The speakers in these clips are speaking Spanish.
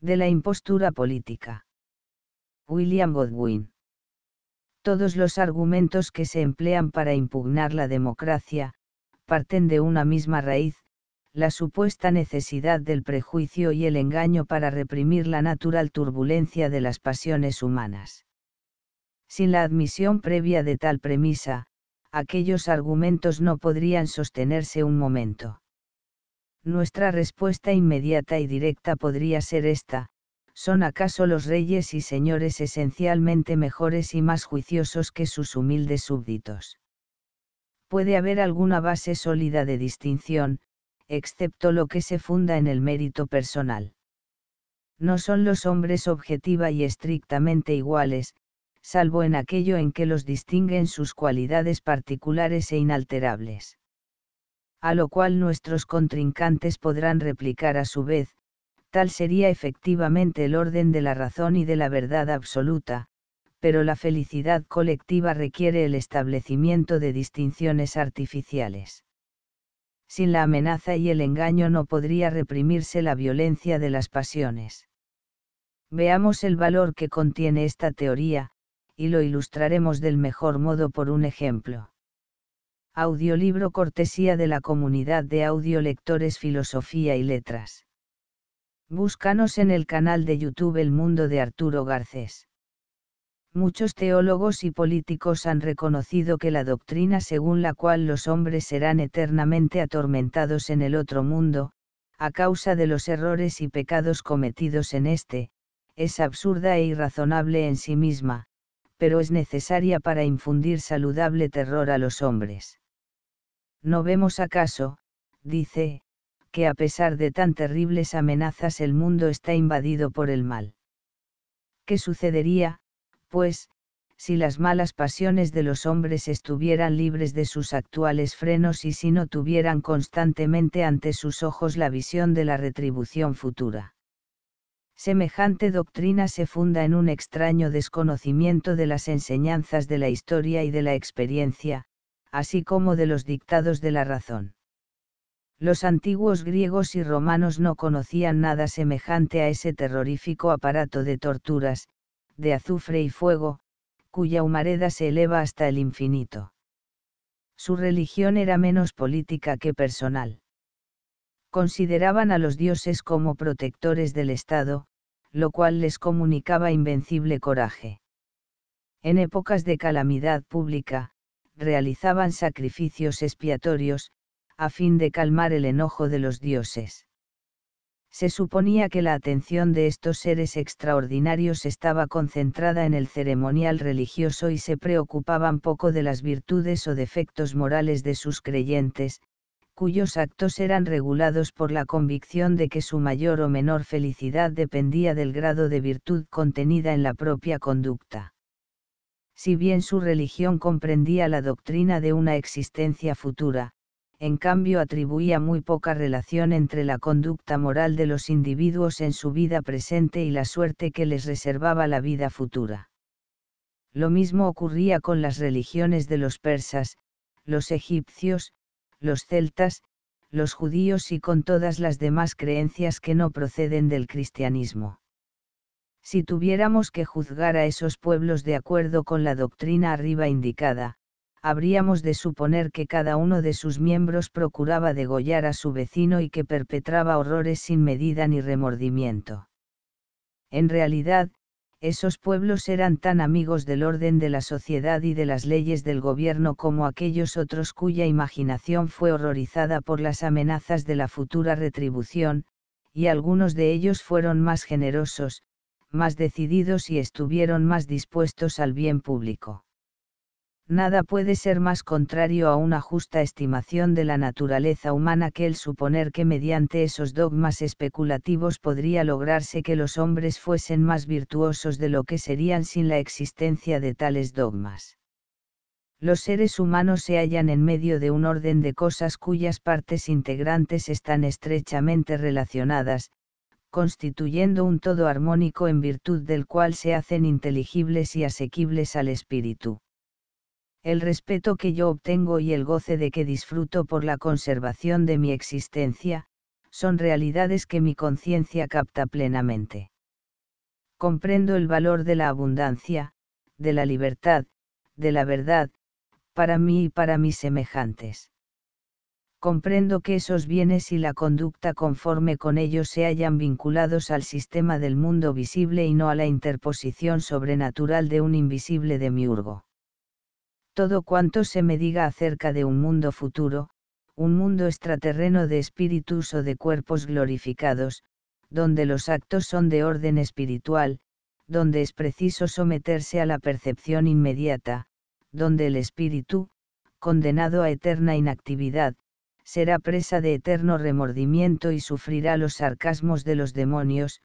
de la impostura política. William Godwin. Todos los argumentos que se emplean para impugnar la democracia, parten de una misma raíz, la supuesta necesidad del prejuicio y el engaño para reprimir la natural turbulencia de las pasiones humanas. Sin la admisión previa de tal premisa, aquellos argumentos no podrían sostenerse un momento. Nuestra respuesta inmediata y directa podría ser esta, ¿son acaso los reyes y señores esencialmente mejores y más juiciosos que sus humildes súbditos? Puede haber alguna base sólida de distinción, excepto lo que se funda en el mérito personal. No son los hombres objetiva y estrictamente iguales, salvo en aquello en que los distinguen sus cualidades particulares e inalterables a lo cual nuestros contrincantes podrán replicar a su vez, tal sería efectivamente el orden de la razón y de la verdad absoluta, pero la felicidad colectiva requiere el establecimiento de distinciones artificiales. Sin la amenaza y el engaño no podría reprimirse la violencia de las pasiones. Veamos el valor que contiene esta teoría, y lo ilustraremos del mejor modo por un ejemplo. Audiolibro cortesía de la comunidad de audiolectores Filosofía y Letras. Búscanos en el canal de YouTube El Mundo de Arturo Garcés. Muchos teólogos y políticos han reconocido que la doctrina según la cual los hombres serán eternamente atormentados en el otro mundo, a causa de los errores y pecados cometidos en este, es absurda e irrazonable en sí misma, pero es necesaria para infundir saludable terror a los hombres. ¿No vemos acaso, dice, que a pesar de tan terribles amenazas el mundo está invadido por el mal? ¿Qué sucedería, pues, si las malas pasiones de los hombres estuvieran libres de sus actuales frenos y si no tuvieran constantemente ante sus ojos la visión de la retribución futura. Semejante doctrina se funda en un extraño desconocimiento de las enseñanzas de la historia y de la experiencia, así como de los dictados de la razón. Los antiguos griegos y romanos no conocían nada semejante a ese terrorífico aparato de torturas, de azufre y fuego, cuya humareda se eleva hasta el infinito. Su religión era menos política que personal. Consideraban a los dioses como protectores del Estado, lo cual les comunicaba invencible coraje. En épocas de calamidad pública, realizaban sacrificios expiatorios, a fin de calmar el enojo de los dioses. Se suponía que la atención de estos seres extraordinarios estaba concentrada en el ceremonial religioso y se preocupaban poco de las virtudes o defectos morales de sus creyentes, cuyos actos eran regulados por la convicción de que su mayor o menor felicidad dependía del grado de virtud contenida en la propia conducta. Si bien su religión comprendía la doctrina de una existencia futura, en cambio atribuía muy poca relación entre la conducta moral de los individuos en su vida presente y la suerte que les reservaba la vida futura. Lo mismo ocurría con las religiones de los persas, los egipcios, los celtas, los judíos y con todas las demás creencias que no proceden del cristianismo si tuviéramos que juzgar a esos pueblos de acuerdo con la doctrina arriba indicada, habríamos de suponer que cada uno de sus miembros procuraba degollar a su vecino y que perpetraba horrores sin medida ni remordimiento. En realidad, esos pueblos eran tan amigos del orden de la sociedad y de las leyes del gobierno como aquellos otros cuya imaginación fue horrorizada por las amenazas de la futura retribución, y algunos de ellos fueron más generosos, más decididos y estuvieron más dispuestos al bien público. Nada puede ser más contrario a una justa estimación de la naturaleza humana que el suponer que mediante esos dogmas especulativos podría lograrse que los hombres fuesen más virtuosos de lo que serían sin la existencia de tales dogmas los seres humanos se hallan en medio de un orden de cosas cuyas partes integrantes están estrechamente relacionadas, constituyendo un todo armónico en virtud del cual se hacen inteligibles y asequibles al espíritu. El respeto que yo obtengo y el goce de que disfruto por la conservación de mi existencia, son realidades que mi conciencia capta plenamente. Comprendo el valor de la abundancia, de la libertad, de la verdad, para mí y para mis semejantes comprendo que esos bienes y la conducta conforme con ellos se hayan vinculados al sistema del mundo visible y no a la interposición sobrenatural de un invisible demiurgo. Todo cuanto se me diga acerca de un mundo futuro, un mundo extraterreno de espíritus o de cuerpos glorificados, donde los actos son de orden espiritual, donde es preciso someterse a la percepción inmediata, donde el espíritu, condenado a eterna inactividad, será presa de eterno remordimiento y sufrirá los sarcasmos de los demonios,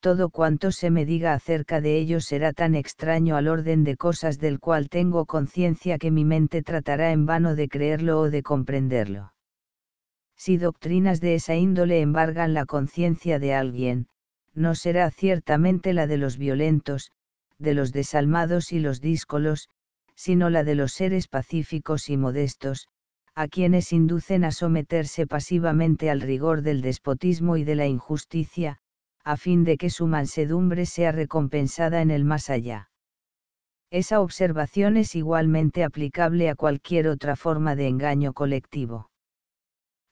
todo cuanto se me diga acerca de ello será tan extraño al orden de cosas del cual tengo conciencia que mi mente tratará en vano de creerlo o de comprenderlo. Si doctrinas de esa índole embargan la conciencia de alguien, no será ciertamente la de los violentos, de los desalmados y los díscolos, sino la de los seres pacíficos y modestos, a quienes inducen a someterse pasivamente al rigor del despotismo y de la injusticia, a fin de que su mansedumbre sea recompensada en el más allá. Esa observación es igualmente aplicable a cualquier otra forma de engaño colectivo.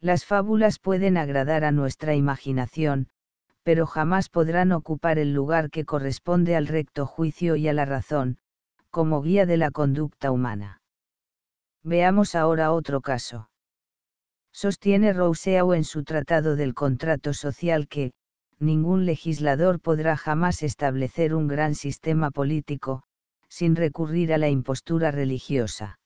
Las fábulas pueden agradar a nuestra imaginación, pero jamás podrán ocupar el lugar que corresponde al recto juicio y a la razón, como guía de la conducta humana. Veamos ahora otro caso. Sostiene Rousseau en su Tratado del Contrato Social que, ningún legislador podrá jamás establecer un gran sistema político, sin recurrir a la impostura religiosa.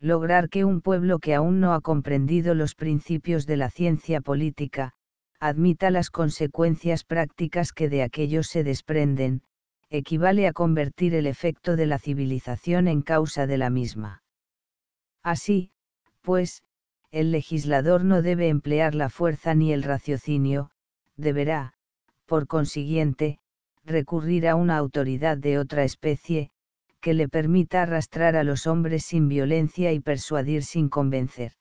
Lograr que un pueblo que aún no ha comprendido los principios de la ciencia política, admita las consecuencias prácticas que de aquellos se desprenden, equivale a convertir el efecto de la civilización en causa de la misma. Así, pues, el legislador no debe emplear la fuerza ni el raciocinio, deberá, por consiguiente, recurrir a una autoridad de otra especie, que le permita arrastrar a los hombres sin violencia y persuadir sin convencer.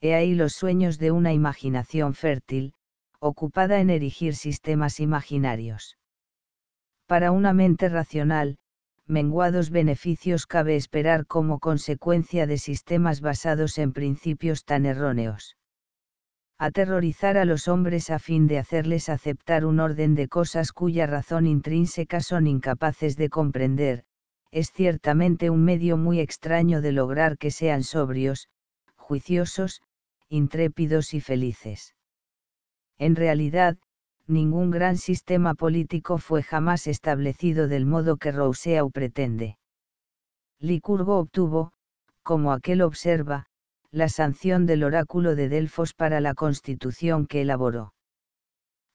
He ahí los sueños de una imaginación fértil, ocupada en erigir sistemas imaginarios. Para una mente racional, menguados beneficios cabe esperar como consecuencia de sistemas basados en principios tan erróneos. Aterrorizar a los hombres a fin de hacerles aceptar un orden de cosas cuya razón intrínseca son incapaces de comprender, es ciertamente un medio muy extraño de lograr que sean sobrios, juiciosos, intrépidos y felices. En realidad, ningún gran sistema político fue jamás establecido del modo que Rousseau pretende. Licurgo obtuvo, como aquel observa, la sanción del oráculo de Delfos para la constitución que elaboró.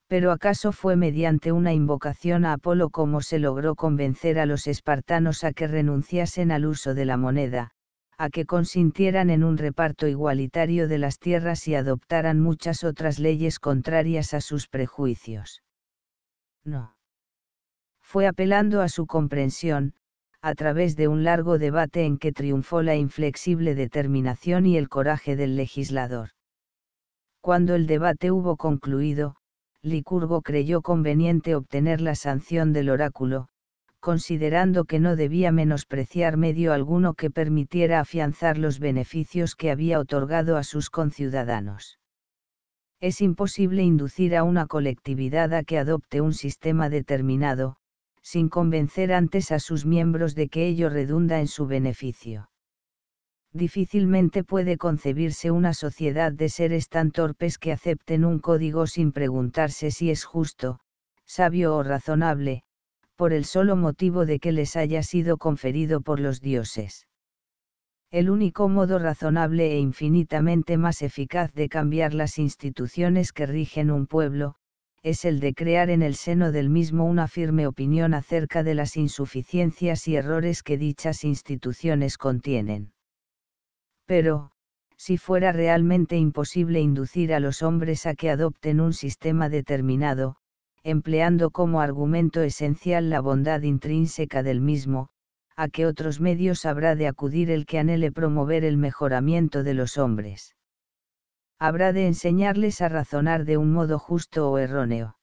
Pero acaso fue mediante una invocación a Apolo como se logró convencer a los espartanos a que renunciasen al uso de la moneda, a que consintieran en un reparto igualitario de las tierras y adoptaran muchas otras leyes contrarias a sus prejuicios. No. Fue apelando a su comprensión, a través de un largo debate en que triunfó la inflexible determinación y el coraje del legislador. Cuando el debate hubo concluido, Licurgo creyó conveniente obtener la sanción del oráculo, considerando que no debía menospreciar medio alguno que permitiera afianzar los beneficios que había otorgado a sus conciudadanos. Es imposible inducir a una colectividad a que adopte un sistema determinado, sin convencer antes a sus miembros de que ello redunda en su beneficio. Difícilmente puede concebirse una sociedad de seres tan torpes que acepten un código sin preguntarse si es justo, sabio o razonable, por el solo motivo de que les haya sido conferido por los dioses. El único modo razonable e infinitamente más eficaz de cambiar las instituciones que rigen un pueblo, es el de crear en el seno del mismo una firme opinión acerca de las insuficiencias y errores que dichas instituciones contienen. Pero, si fuera realmente imposible inducir a los hombres a que adopten un sistema determinado, empleando como argumento esencial la bondad intrínseca del mismo, a que otros medios habrá de acudir el que anhele promover el mejoramiento de los hombres. Habrá de enseñarles a razonar de un modo justo o erróneo.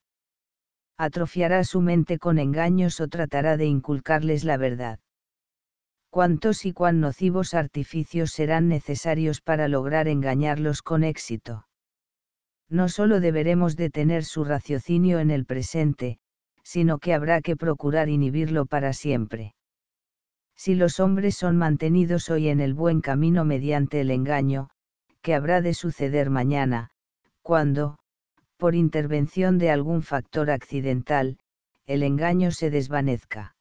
Atrofiará su mente con engaños o tratará de inculcarles la verdad. Cuántos y cuán nocivos artificios serán necesarios para lograr engañarlos con éxito no solo deberemos detener su raciocinio en el presente, sino que habrá que procurar inhibirlo para siempre. Si los hombres son mantenidos hoy en el buen camino mediante el engaño, ¿qué habrá de suceder mañana, cuando, por intervención de algún factor accidental, el engaño se desvanezca.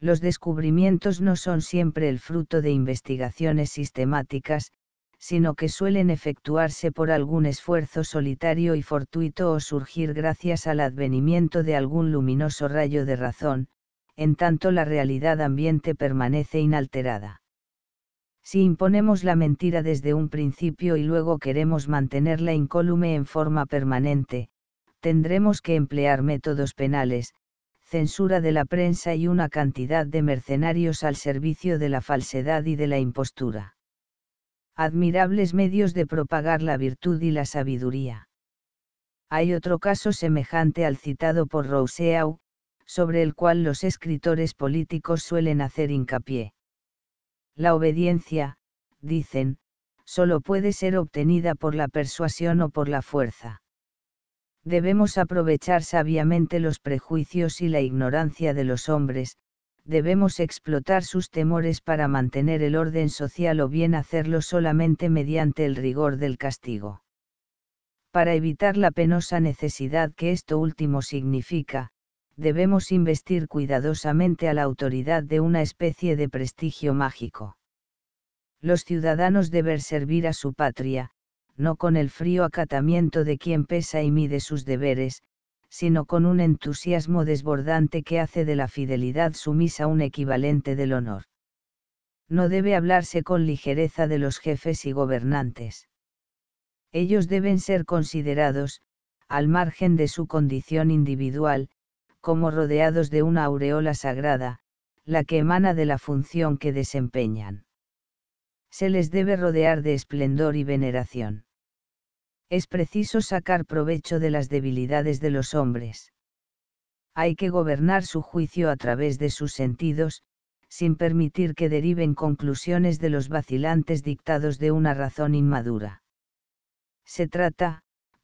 Los descubrimientos no son siempre el fruto de investigaciones sistemáticas, sino que suelen efectuarse por algún esfuerzo solitario y fortuito o surgir gracias al advenimiento de algún luminoso rayo de razón, en tanto la realidad ambiente permanece inalterada. Si imponemos la mentira desde un principio y luego queremos mantenerla incólume en forma permanente, tendremos que emplear métodos penales, censura de la prensa y una cantidad de mercenarios al servicio de la falsedad y de la impostura admirables medios de propagar la virtud y la sabiduría. Hay otro caso semejante al citado por Rousseau, sobre el cual los escritores políticos suelen hacer hincapié. La obediencia, dicen, solo puede ser obtenida por la persuasión o por la fuerza. Debemos aprovechar sabiamente los prejuicios y la ignorancia de los hombres, debemos explotar sus temores para mantener el orden social o bien hacerlo solamente mediante el rigor del castigo. Para evitar la penosa necesidad que esto último significa, debemos investir cuidadosamente a la autoridad de una especie de prestigio mágico. Los ciudadanos deben servir a su patria, no con el frío acatamiento de quien pesa y mide sus deberes, sino con un entusiasmo desbordante que hace de la fidelidad sumisa un equivalente del honor. No debe hablarse con ligereza de los jefes y gobernantes. Ellos deben ser considerados, al margen de su condición individual, como rodeados de una aureola sagrada, la que emana de la función que desempeñan. Se les debe rodear de esplendor y veneración. Es preciso sacar provecho de las debilidades de los hombres. Hay que gobernar su juicio a través de sus sentidos, sin permitir que deriven conclusiones de los vacilantes dictados de una razón inmadura. Se trata,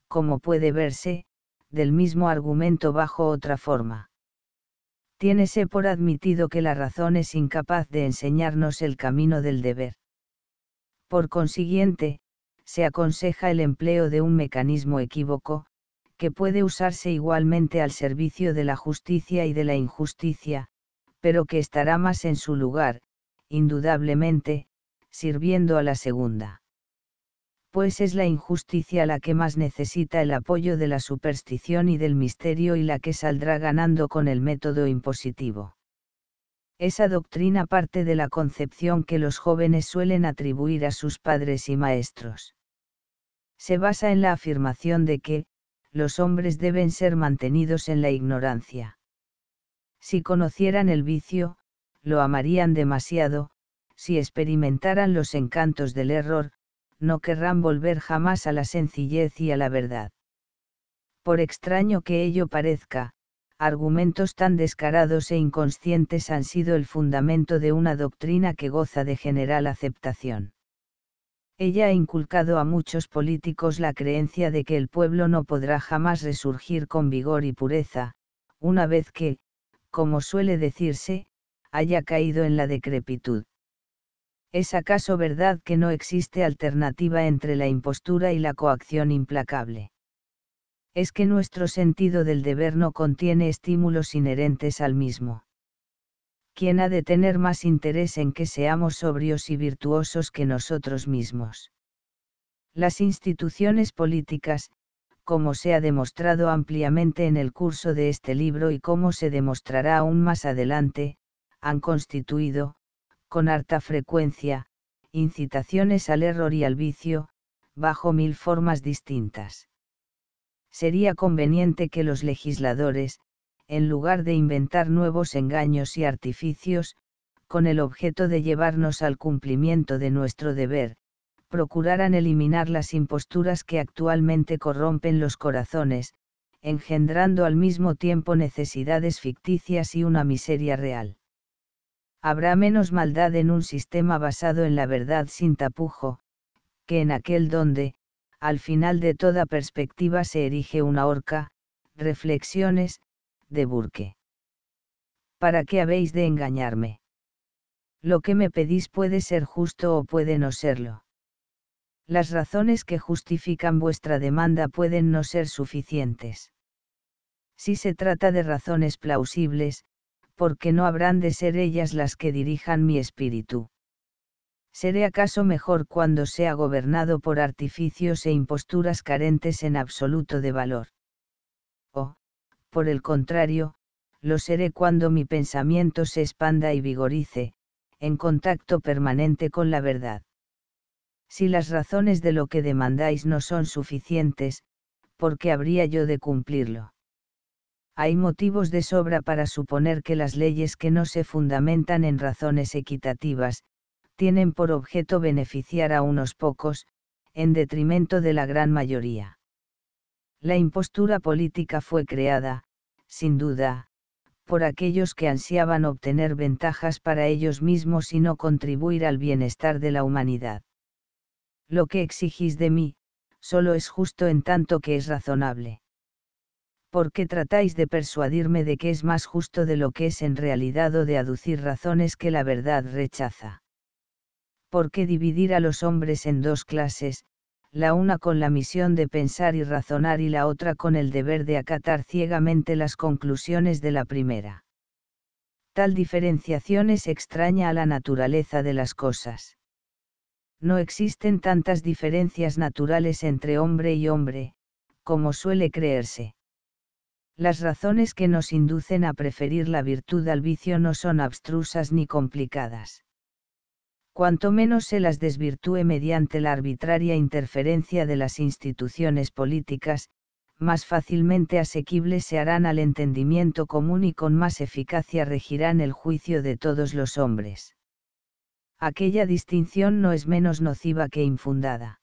como puede verse, del mismo argumento bajo otra forma. Tiénese por admitido que la razón es incapaz de enseñarnos el camino del deber. Por consiguiente, se aconseja el empleo de un mecanismo equívoco, que puede usarse igualmente al servicio de la justicia y de la injusticia, pero que estará más en su lugar, indudablemente, sirviendo a la segunda. Pues es la injusticia la que más necesita el apoyo de la superstición y del misterio y la que saldrá ganando con el método impositivo. Esa doctrina parte de la concepción que los jóvenes suelen atribuir a sus padres y maestros. Se basa en la afirmación de que, los hombres deben ser mantenidos en la ignorancia. Si conocieran el vicio, lo amarían demasiado, si experimentaran los encantos del error, no querrán volver jamás a la sencillez y a la verdad. Por extraño que ello parezca, argumentos tan descarados e inconscientes han sido el fundamento de una doctrina que goza de general aceptación. Ella ha inculcado a muchos políticos la creencia de que el pueblo no podrá jamás resurgir con vigor y pureza, una vez que, como suele decirse, haya caído en la decrepitud. ¿Es acaso verdad que no existe alternativa entre la impostura y la coacción implacable? es que nuestro sentido del deber no contiene estímulos inherentes al mismo. ¿Quién ha de tener más interés en que seamos sobrios y virtuosos que nosotros mismos? Las instituciones políticas, como se ha demostrado ampliamente en el curso de este libro y como se demostrará aún más adelante, han constituido, con harta frecuencia, incitaciones al error y al vicio, bajo mil formas distintas sería conveniente que los legisladores, en lugar de inventar nuevos engaños y artificios, con el objeto de llevarnos al cumplimiento de nuestro deber, procuraran eliminar las imposturas que actualmente corrompen los corazones, engendrando al mismo tiempo necesidades ficticias y una miseria real. Habrá menos maldad en un sistema basado en la verdad sin tapujo, que en aquel donde, al final de toda perspectiva se erige una horca, reflexiones, de Burke. ¿Para qué habéis de engañarme? Lo que me pedís puede ser justo o puede no serlo. Las razones que justifican vuestra demanda pueden no ser suficientes. Si se trata de razones plausibles, porque no habrán de ser ellas las que dirijan mi espíritu. ¿Seré acaso mejor cuando sea gobernado por artificios e imposturas carentes en absoluto de valor? O, por el contrario, lo seré cuando mi pensamiento se expanda y vigorice, en contacto permanente con la verdad. Si las razones de lo que demandáis no son suficientes, ¿por qué habría yo de cumplirlo? Hay motivos de sobra para suponer que las leyes que no se fundamentan en razones equitativas, tienen por objeto beneficiar a unos pocos, en detrimento de la gran mayoría. La impostura política fue creada, sin duda, por aquellos que ansiaban obtener ventajas para ellos mismos y no contribuir al bienestar de la humanidad. Lo que exigís de mí, solo es justo en tanto que es razonable. ¿Por qué tratáis de persuadirme de que es más justo de lo que es en realidad o de aducir razones que la verdad rechaza? ¿por qué dividir a los hombres en dos clases, la una con la misión de pensar y razonar y la otra con el deber de acatar ciegamente las conclusiones de la primera? Tal diferenciación es extraña a la naturaleza de las cosas. No existen tantas diferencias naturales entre hombre y hombre, como suele creerse. Las razones que nos inducen a preferir la virtud al vicio no son abstrusas ni complicadas cuanto menos se las desvirtúe mediante la arbitraria interferencia de las instituciones políticas, más fácilmente asequibles se harán al entendimiento común y con más eficacia regirán el juicio de todos los hombres. Aquella distinción no es menos nociva que infundada.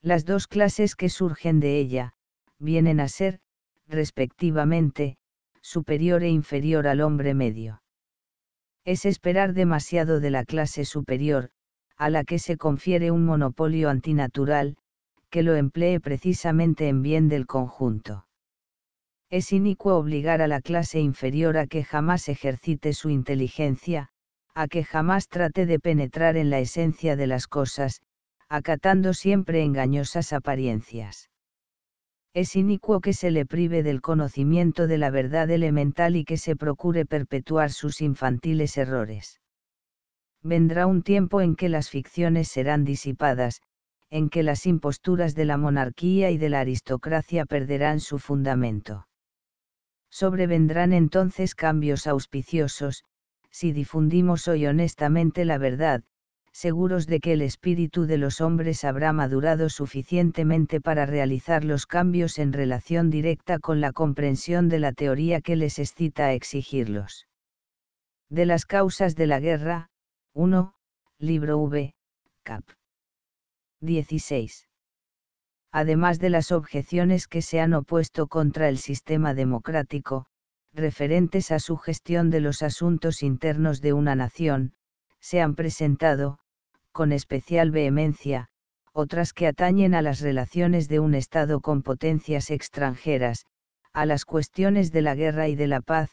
Las dos clases que surgen de ella, vienen a ser, respectivamente, superior e inferior al hombre medio es esperar demasiado de la clase superior, a la que se confiere un monopolio antinatural, que lo emplee precisamente en bien del conjunto. Es inicuo obligar a la clase inferior a que jamás ejercite su inteligencia, a que jamás trate de penetrar en la esencia de las cosas, acatando siempre engañosas apariencias es inicuo que se le prive del conocimiento de la verdad elemental y que se procure perpetuar sus infantiles errores. Vendrá un tiempo en que las ficciones serán disipadas, en que las imposturas de la monarquía y de la aristocracia perderán su fundamento. Sobrevendrán entonces cambios auspiciosos, si difundimos hoy honestamente la verdad, seguros de que el espíritu de los hombres habrá madurado suficientemente para realizar los cambios en relación directa con la comprensión de la teoría que les excita a exigirlos. De las causas de la guerra, 1, libro V, cap. 16. Además de las objeciones que se han opuesto contra el sistema democrático, referentes a su gestión de los asuntos internos de una nación, se han presentado, con especial vehemencia, otras que atañen a las relaciones de un Estado con potencias extranjeras, a las cuestiones de la guerra y de la paz,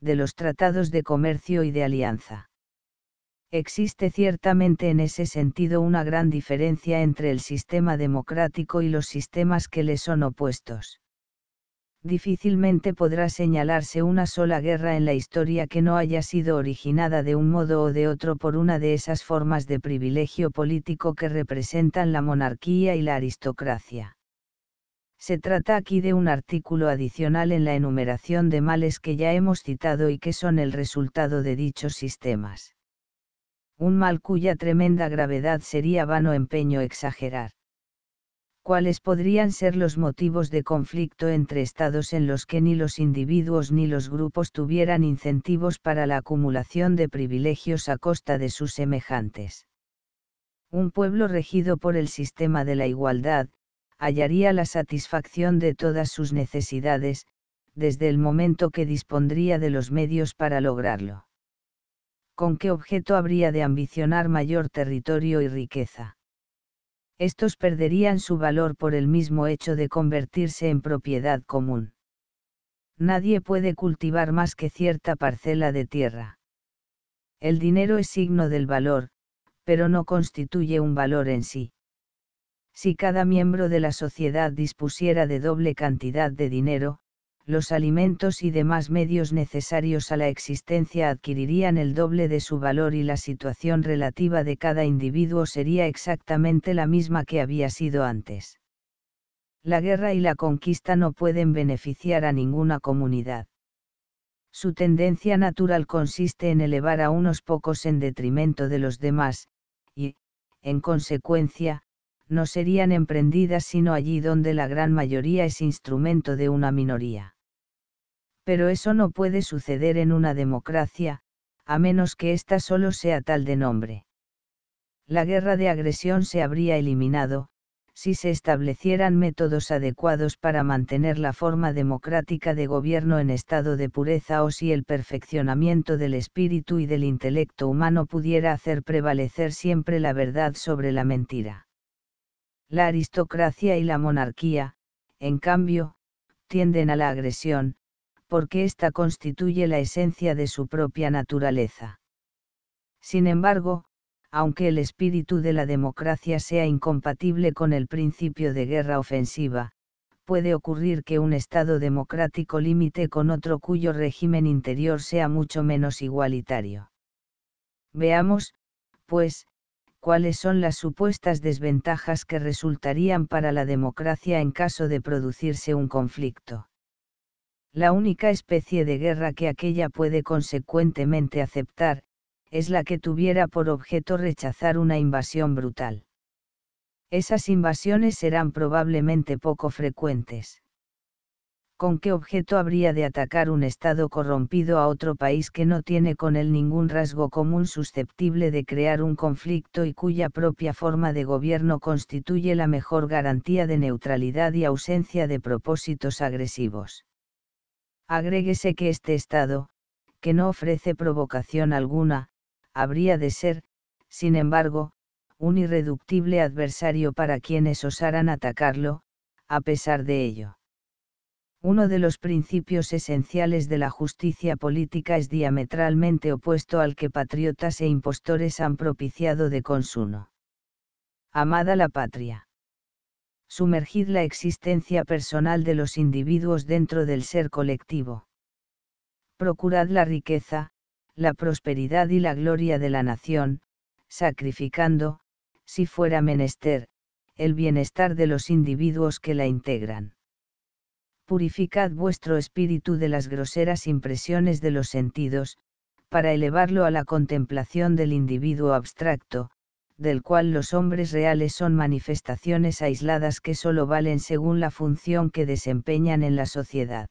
de los tratados de comercio y de alianza. Existe ciertamente en ese sentido una gran diferencia entre el sistema democrático y los sistemas que le son opuestos difícilmente podrá señalarse una sola guerra en la historia que no haya sido originada de un modo o de otro por una de esas formas de privilegio político que representan la monarquía y la aristocracia. Se trata aquí de un artículo adicional en la enumeración de males que ya hemos citado y que son el resultado de dichos sistemas. Un mal cuya tremenda gravedad sería vano empeño exagerar cuáles podrían ser los motivos de conflicto entre estados en los que ni los individuos ni los grupos tuvieran incentivos para la acumulación de privilegios a costa de sus semejantes. Un pueblo regido por el sistema de la igualdad, hallaría la satisfacción de todas sus necesidades, desde el momento que dispondría de los medios para lograrlo. ¿Con qué objeto habría de ambicionar mayor territorio y riqueza? estos perderían su valor por el mismo hecho de convertirse en propiedad común. Nadie puede cultivar más que cierta parcela de tierra. El dinero es signo del valor, pero no constituye un valor en sí. Si cada miembro de la sociedad dispusiera de doble cantidad de dinero, los alimentos y demás medios necesarios a la existencia adquirirían el doble de su valor y la situación relativa de cada individuo sería exactamente la misma que había sido antes. La guerra y la conquista no pueden beneficiar a ninguna comunidad. Su tendencia natural consiste en elevar a unos pocos en detrimento de los demás, y, en consecuencia, no serían emprendidas sino allí donde la gran mayoría es instrumento de una minoría pero eso no puede suceder en una democracia, a menos que ésta solo sea tal de nombre. La guerra de agresión se habría eliminado, si se establecieran métodos adecuados para mantener la forma democrática de gobierno en estado de pureza o si el perfeccionamiento del espíritu y del intelecto humano pudiera hacer prevalecer siempre la verdad sobre la mentira. La aristocracia y la monarquía, en cambio, tienden a la agresión, porque ésta constituye la esencia de su propia naturaleza. Sin embargo, aunque el espíritu de la democracia sea incompatible con el principio de guerra ofensiva, puede ocurrir que un Estado democrático limite con otro cuyo régimen interior sea mucho menos igualitario. Veamos, pues, cuáles son las supuestas desventajas que resultarían para la democracia en caso de producirse un conflicto. La única especie de guerra que aquella puede consecuentemente aceptar, es la que tuviera por objeto rechazar una invasión brutal. Esas invasiones serán probablemente poco frecuentes. ¿Con qué objeto habría de atacar un Estado corrompido a otro país que no tiene con él ningún rasgo común susceptible de crear un conflicto y cuya propia forma de gobierno constituye la mejor garantía de neutralidad y ausencia de propósitos agresivos? Agréguese que este estado, que no ofrece provocación alguna, habría de ser, sin embargo, un irreductible adversario para quienes osaran atacarlo, a pesar de ello. Uno de los principios esenciales de la justicia política es diametralmente opuesto al que patriotas e impostores han propiciado de consuno. Amada la patria sumergid la existencia personal de los individuos dentro del ser colectivo. Procurad la riqueza, la prosperidad y la gloria de la nación, sacrificando, si fuera menester, el bienestar de los individuos que la integran. Purificad vuestro espíritu de las groseras impresiones de los sentidos, para elevarlo a la contemplación del individuo abstracto, del cual los hombres reales son manifestaciones aisladas que solo valen según la función que desempeñan en la sociedad.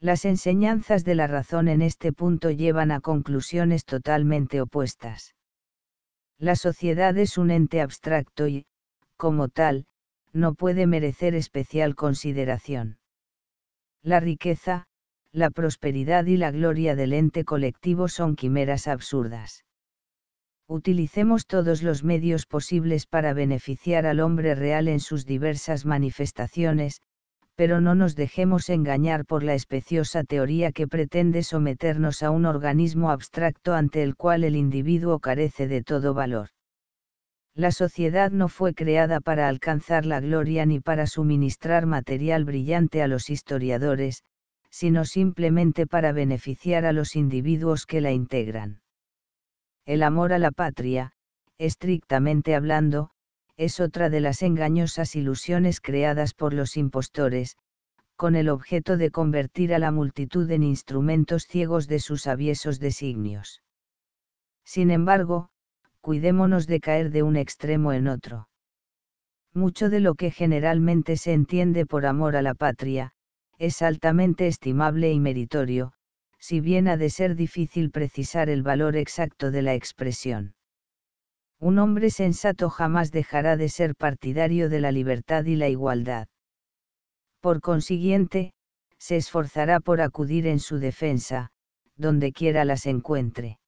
Las enseñanzas de la razón en este punto llevan a conclusiones totalmente opuestas. La sociedad es un ente abstracto y, como tal, no puede merecer especial consideración. La riqueza, la prosperidad y la gloria del ente colectivo son quimeras absurdas utilicemos todos los medios posibles para beneficiar al hombre real en sus diversas manifestaciones, pero no nos dejemos engañar por la especiosa teoría que pretende someternos a un organismo abstracto ante el cual el individuo carece de todo valor. La sociedad no fue creada para alcanzar la gloria ni para suministrar material brillante a los historiadores, sino simplemente para beneficiar a los individuos que la integran. El amor a la patria, estrictamente hablando, es otra de las engañosas ilusiones creadas por los impostores, con el objeto de convertir a la multitud en instrumentos ciegos de sus aviesos designios. Sin embargo, cuidémonos de caer de un extremo en otro. Mucho de lo que generalmente se entiende por amor a la patria, es altamente estimable y meritorio, si bien ha de ser difícil precisar el valor exacto de la expresión. Un hombre sensato jamás dejará de ser partidario de la libertad y la igualdad. Por consiguiente, se esforzará por acudir en su defensa, donde quiera las encuentre.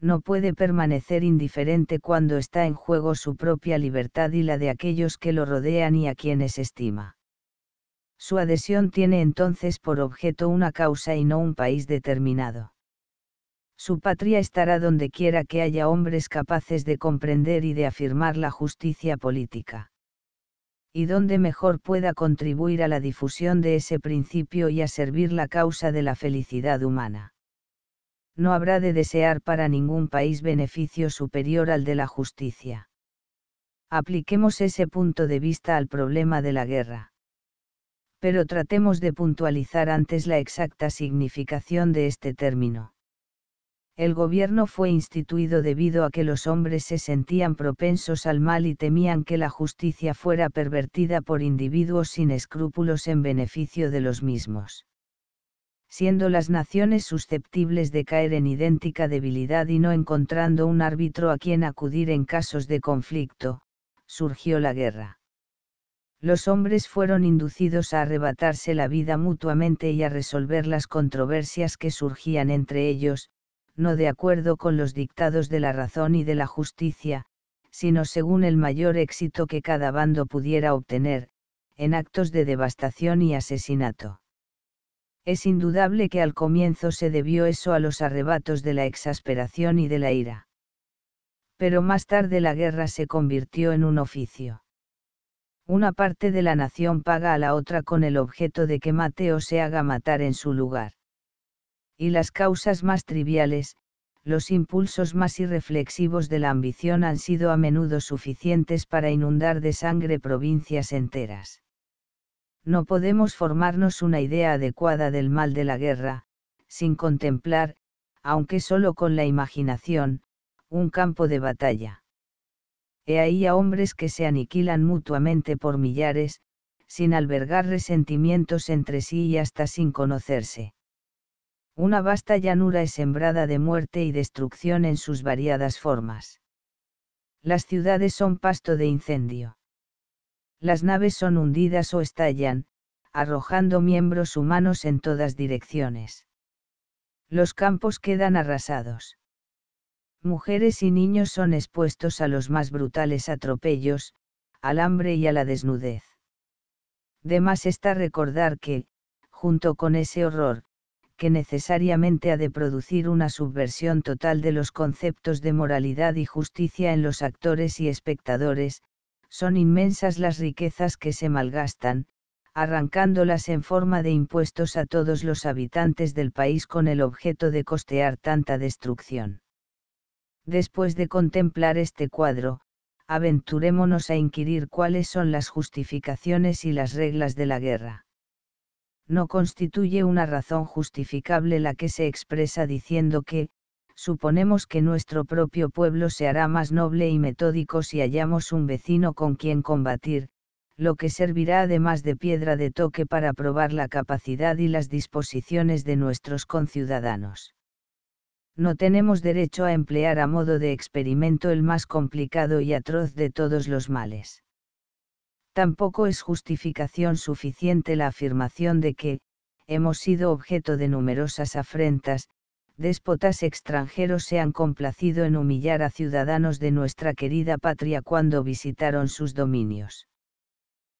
No puede permanecer indiferente cuando está en juego su propia libertad y la de aquellos que lo rodean y a quienes estima. Su adhesión tiene entonces por objeto una causa y no un país determinado. Su patria estará donde quiera que haya hombres capaces de comprender y de afirmar la justicia política y donde mejor pueda contribuir a la difusión de ese principio y a servir la causa de la felicidad humana. No habrá de desear para ningún país beneficio superior al de la justicia. Apliquemos ese punto de vista al problema de la guerra pero tratemos de puntualizar antes la exacta significación de este término. El gobierno fue instituido debido a que los hombres se sentían propensos al mal y temían que la justicia fuera pervertida por individuos sin escrúpulos en beneficio de los mismos. Siendo las naciones susceptibles de caer en idéntica debilidad y no encontrando un árbitro a quien acudir en casos de conflicto, surgió la guerra los hombres fueron inducidos a arrebatarse la vida mutuamente y a resolver las controversias que surgían entre ellos, no de acuerdo con los dictados de la razón y de la justicia, sino según el mayor éxito que cada bando pudiera obtener, en actos de devastación y asesinato. Es indudable que al comienzo se debió eso a los arrebatos de la exasperación y de la ira. Pero más tarde la guerra se convirtió en un oficio. Una parte de la nación paga a la otra con el objeto de que mate o se haga matar en su lugar. Y las causas más triviales, los impulsos más irreflexivos de la ambición han sido a menudo suficientes para inundar de sangre provincias enteras. No podemos formarnos una idea adecuada del mal de la guerra, sin contemplar, aunque solo con la imaginación, un campo de batalla he ahí a hombres que se aniquilan mutuamente por millares, sin albergar resentimientos entre sí y hasta sin conocerse. Una vasta llanura es sembrada de muerte y destrucción en sus variadas formas. Las ciudades son pasto de incendio. Las naves son hundidas o estallan, arrojando miembros humanos en todas direcciones. Los campos quedan arrasados mujeres y niños son expuestos a los más brutales atropellos, al hambre y a la desnudez. De está recordar que, junto con ese horror, que necesariamente ha de producir una subversión total de los conceptos de moralidad y justicia en los actores y espectadores, son inmensas las riquezas que se malgastan, arrancándolas en forma de impuestos a todos los habitantes del país con el objeto de costear tanta destrucción. Después de contemplar este cuadro, aventurémonos a inquirir cuáles son las justificaciones y las reglas de la guerra. No constituye una razón justificable la que se expresa diciendo que, suponemos que nuestro propio pueblo se hará más noble y metódico si hallamos un vecino con quien combatir, lo que servirá además de piedra de toque para probar la capacidad y las disposiciones de nuestros conciudadanos no tenemos derecho a emplear a modo de experimento el más complicado y atroz de todos los males. Tampoco es justificación suficiente la afirmación de que, hemos sido objeto de numerosas afrentas, déspotas extranjeros se han complacido en humillar a ciudadanos de nuestra querida patria cuando visitaron sus dominios.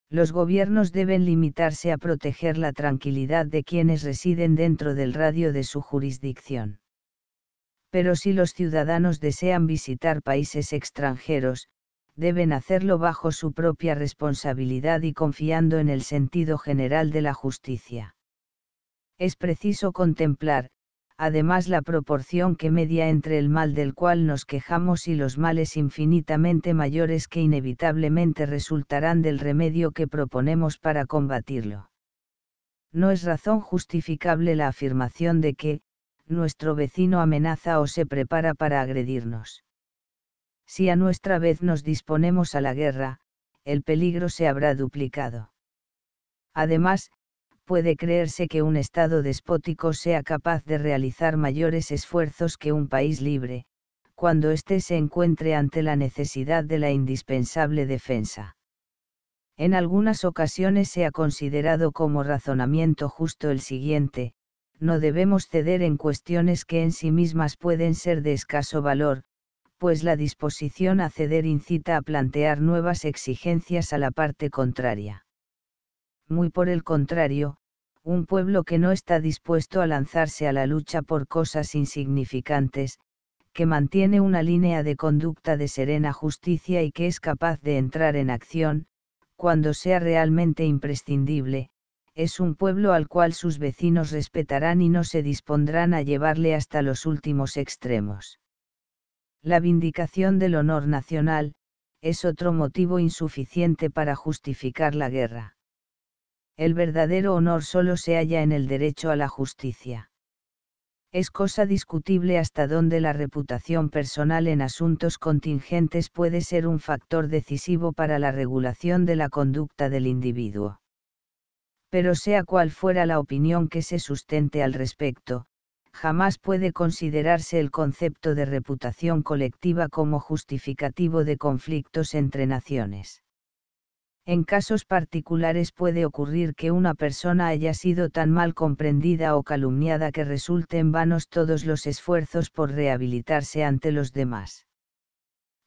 Los gobiernos deben limitarse a proteger la tranquilidad de quienes residen dentro del radio de su jurisdicción pero si los ciudadanos desean visitar países extranjeros, deben hacerlo bajo su propia responsabilidad y confiando en el sentido general de la justicia. Es preciso contemplar, además, la proporción que media entre el mal del cual nos quejamos y los males infinitamente mayores que inevitablemente resultarán del remedio que proponemos para combatirlo. No es razón justificable la afirmación de que, nuestro vecino amenaza o se prepara para agredirnos. Si a nuestra vez nos disponemos a la guerra, el peligro se habrá duplicado. Además, puede creerse que un Estado despótico sea capaz de realizar mayores esfuerzos que un país libre, cuando éste se encuentre ante la necesidad de la indispensable defensa. En algunas ocasiones se ha considerado como razonamiento justo el siguiente, no debemos ceder en cuestiones que en sí mismas pueden ser de escaso valor, pues la disposición a ceder incita a plantear nuevas exigencias a la parte contraria. Muy por el contrario, un pueblo que no está dispuesto a lanzarse a la lucha por cosas insignificantes, que mantiene una línea de conducta de serena justicia y que es capaz de entrar en acción, cuando sea realmente imprescindible, es un pueblo al cual sus vecinos respetarán y no se dispondrán a llevarle hasta los últimos extremos. La vindicación del honor nacional, es otro motivo insuficiente para justificar la guerra. El verdadero honor solo se halla en el derecho a la justicia. Es cosa discutible hasta dónde la reputación personal en asuntos contingentes puede ser un factor decisivo para la regulación de la conducta del individuo pero sea cual fuera la opinión que se sustente al respecto, jamás puede considerarse el concepto de reputación colectiva como justificativo de conflictos entre naciones. En casos particulares puede ocurrir que una persona haya sido tan mal comprendida o calumniada que resulten vanos todos los esfuerzos por rehabilitarse ante los demás.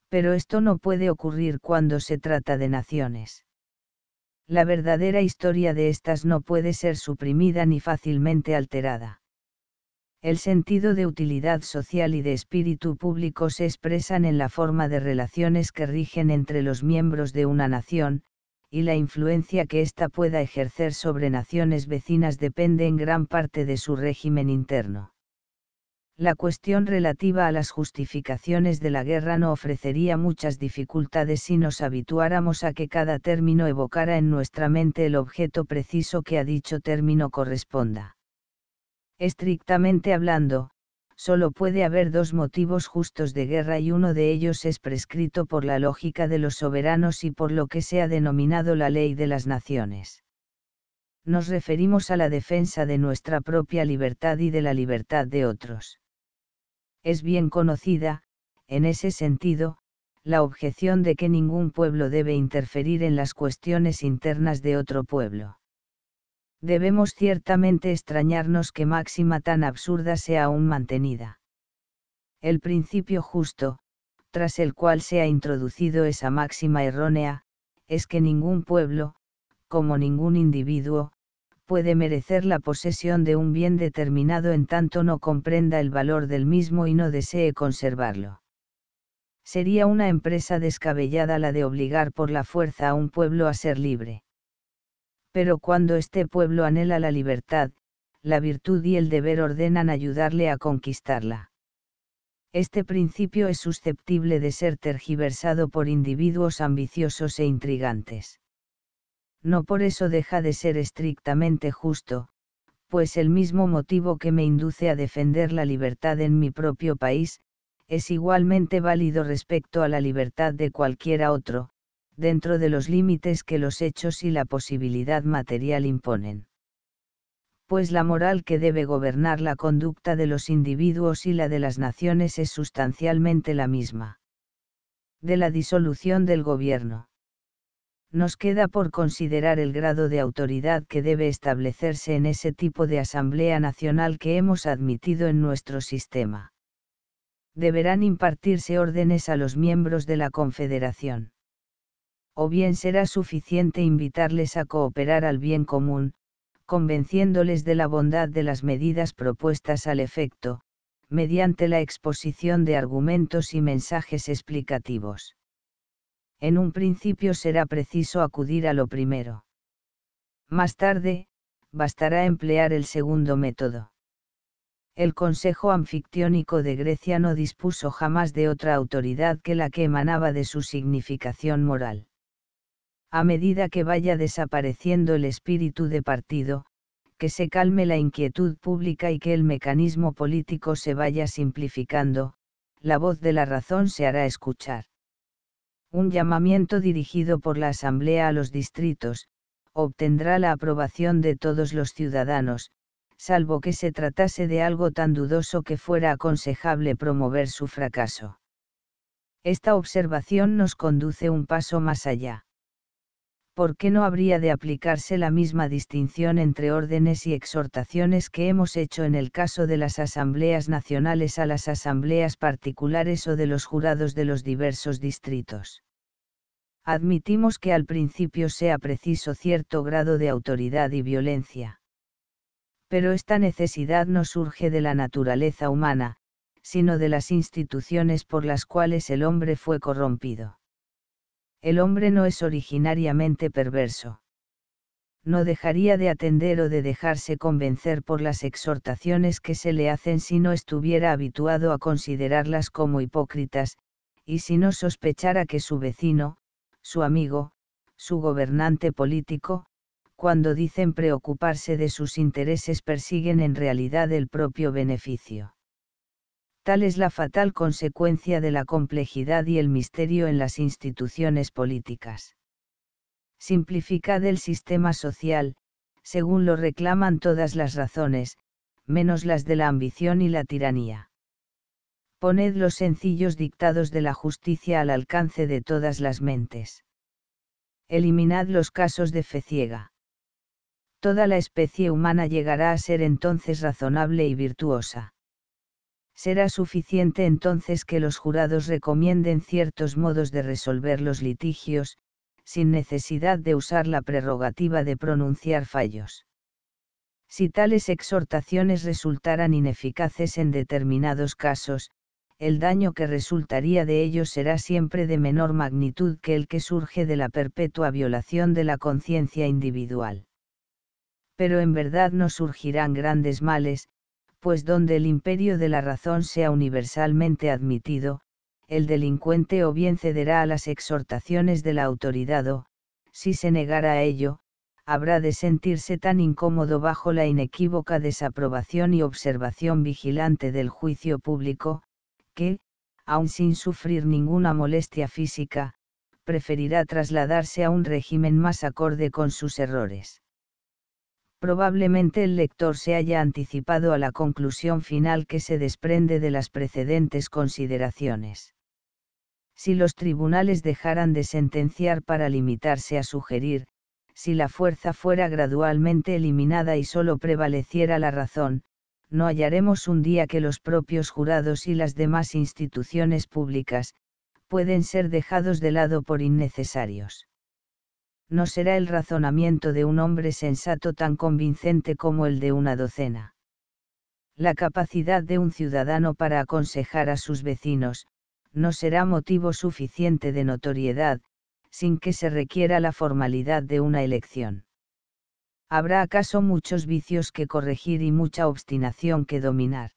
Pero esto no puede ocurrir cuando se trata de naciones la verdadera historia de estas no puede ser suprimida ni fácilmente alterada. El sentido de utilidad social y de espíritu público se expresan en la forma de relaciones que rigen entre los miembros de una nación, y la influencia que ésta pueda ejercer sobre naciones vecinas depende en gran parte de su régimen interno la cuestión relativa a las justificaciones de la guerra no ofrecería muchas dificultades si nos habituáramos a que cada término evocara en nuestra mente el objeto preciso que a dicho término corresponda. Estrictamente hablando, solo puede haber dos motivos justos de guerra y uno de ellos es prescrito por la lógica de los soberanos y por lo que se ha denominado la ley de las naciones. Nos referimos a la defensa de nuestra propia libertad y de la libertad de otros es bien conocida, en ese sentido, la objeción de que ningún pueblo debe interferir en las cuestiones internas de otro pueblo. Debemos ciertamente extrañarnos que máxima tan absurda sea aún mantenida. El principio justo, tras el cual se ha introducido esa máxima errónea, es que ningún pueblo, como ningún individuo, puede merecer la posesión de un bien determinado en tanto no comprenda el valor del mismo y no desee conservarlo. Sería una empresa descabellada la de obligar por la fuerza a un pueblo a ser libre. Pero cuando este pueblo anhela la libertad, la virtud y el deber ordenan ayudarle a conquistarla. Este principio es susceptible de ser tergiversado por individuos ambiciosos e intrigantes no por eso deja de ser estrictamente justo, pues el mismo motivo que me induce a defender la libertad en mi propio país, es igualmente válido respecto a la libertad de cualquiera otro, dentro de los límites que los hechos y la posibilidad material imponen. Pues la moral que debe gobernar la conducta de los individuos y la de las naciones es sustancialmente la misma. De la disolución del gobierno. Nos queda por considerar el grado de autoridad que debe establecerse en ese tipo de Asamblea Nacional que hemos admitido en nuestro sistema. Deberán impartirse órdenes a los miembros de la Confederación. O bien será suficiente invitarles a cooperar al bien común, convenciéndoles de la bondad de las medidas propuestas al efecto, mediante la exposición de argumentos y mensajes explicativos en un principio será preciso acudir a lo primero. Más tarde, bastará emplear el segundo método. El Consejo Anfictiónico de Grecia no dispuso jamás de otra autoridad que la que emanaba de su significación moral. A medida que vaya desapareciendo el espíritu de partido, que se calme la inquietud pública y que el mecanismo político se vaya simplificando, la voz de la razón se hará escuchar un llamamiento dirigido por la Asamblea a los distritos, obtendrá la aprobación de todos los ciudadanos, salvo que se tratase de algo tan dudoso que fuera aconsejable promover su fracaso. Esta observación nos conduce un paso más allá. ¿por qué no habría de aplicarse la misma distinción entre órdenes y exhortaciones que hemos hecho en el caso de las asambleas nacionales a las asambleas particulares o de los jurados de los diversos distritos? Admitimos que al principio sea preciso cierto grado de autoridad y violencia. Pero esta necesidad no surge de la naturaleza humana, sino de las instituciones por las cuales el hombre fue corrompido el hombre no es originariamente perverso. No dejaría de atender o de dejarse convencer por las exhortaciones que se le hacen si no estuviera habituado a considerarlas como hipócritas, y si no sospechara que su vecino, su amigo, su gobernante político, cuando dicen preocuparse de sus intereses persiguen en realidad el propio beneficio tal es la fatal consecuencia de la complejidad y el misterio en las instituciones políticas. Simplificad el sistema social, según lo reclaman todas las razones, menos las de la ambición y la tiranía. Poned los sencillos dictados de la justicia al alcance de todas las mentes. Eliminad los casos de fe ciega. Toda la especie humana llegará a ser entonces razonable y virtuosa será suficiente entonces que los jurados recomienden ciertos modos de resolver los litigios, sin necesidad de usar la prerrogativa de pronunciar fallos. Si tales exhortaciones resultaran ineficaces en determinados casos, el daño que resultaría de ello será siempre de menor magnitud que el que surge de la perpetua violación de la conciencia individual. Pero en verdad no surgirán grandes males, pues donde el imperio de la razón sea universalmente admitido, el delincuente o bien cederá a las exhortaciones de la autoridad o, si se negara a ello, habrá de sentirse tan incómodo bajo la inequívoca desaprobación y observación vigilante del juicio público, que, aun sin sufrir ninguna molestia física, preferirá trasladarse a un régimen más acorde con sus errores probablemente el lector se haya anticipado a la conclusión final que se desprende de las precedentes consideraciones. Si los tribunales dejaran de sentenciar para limitarse a sugerir, si la fuerza fuera gradualmente eliminada y solo prevaleciera la razón, no hallaremos un día que los propios jurados y las demás instituciones públicas, pueden ser dejados de lado por innecesarios no será el razonamiento de un hombre sensato tan convincente como el de una docena. La capacidad de un ciudadano para aconsejar a sus vecinos, no será motivo suficiente de notoriedad, sin que se requiera la formalidad de una elección. Habrá acaso muchos vicios que corregir y mucha obstinación que dominar.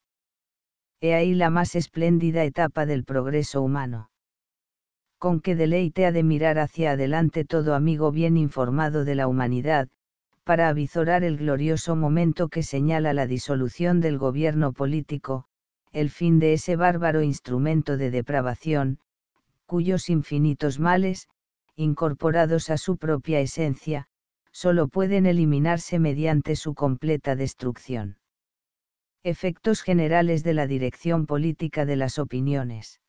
He ahí la más espléndida etapa del progreso humano con qué deleite ha de mirar hacia adelante todo amigo bien informado de la humanidad, para avizorar el glorioso momento que señala la disolución del gobierno político, el fin de ese bárbaro instrumento de depravación, cuyos infinitos males, incorporados a su propia esencia, solo pueden eliminarse mediante su completa destrucción. Efectos generales de la dirección política de las opiniones.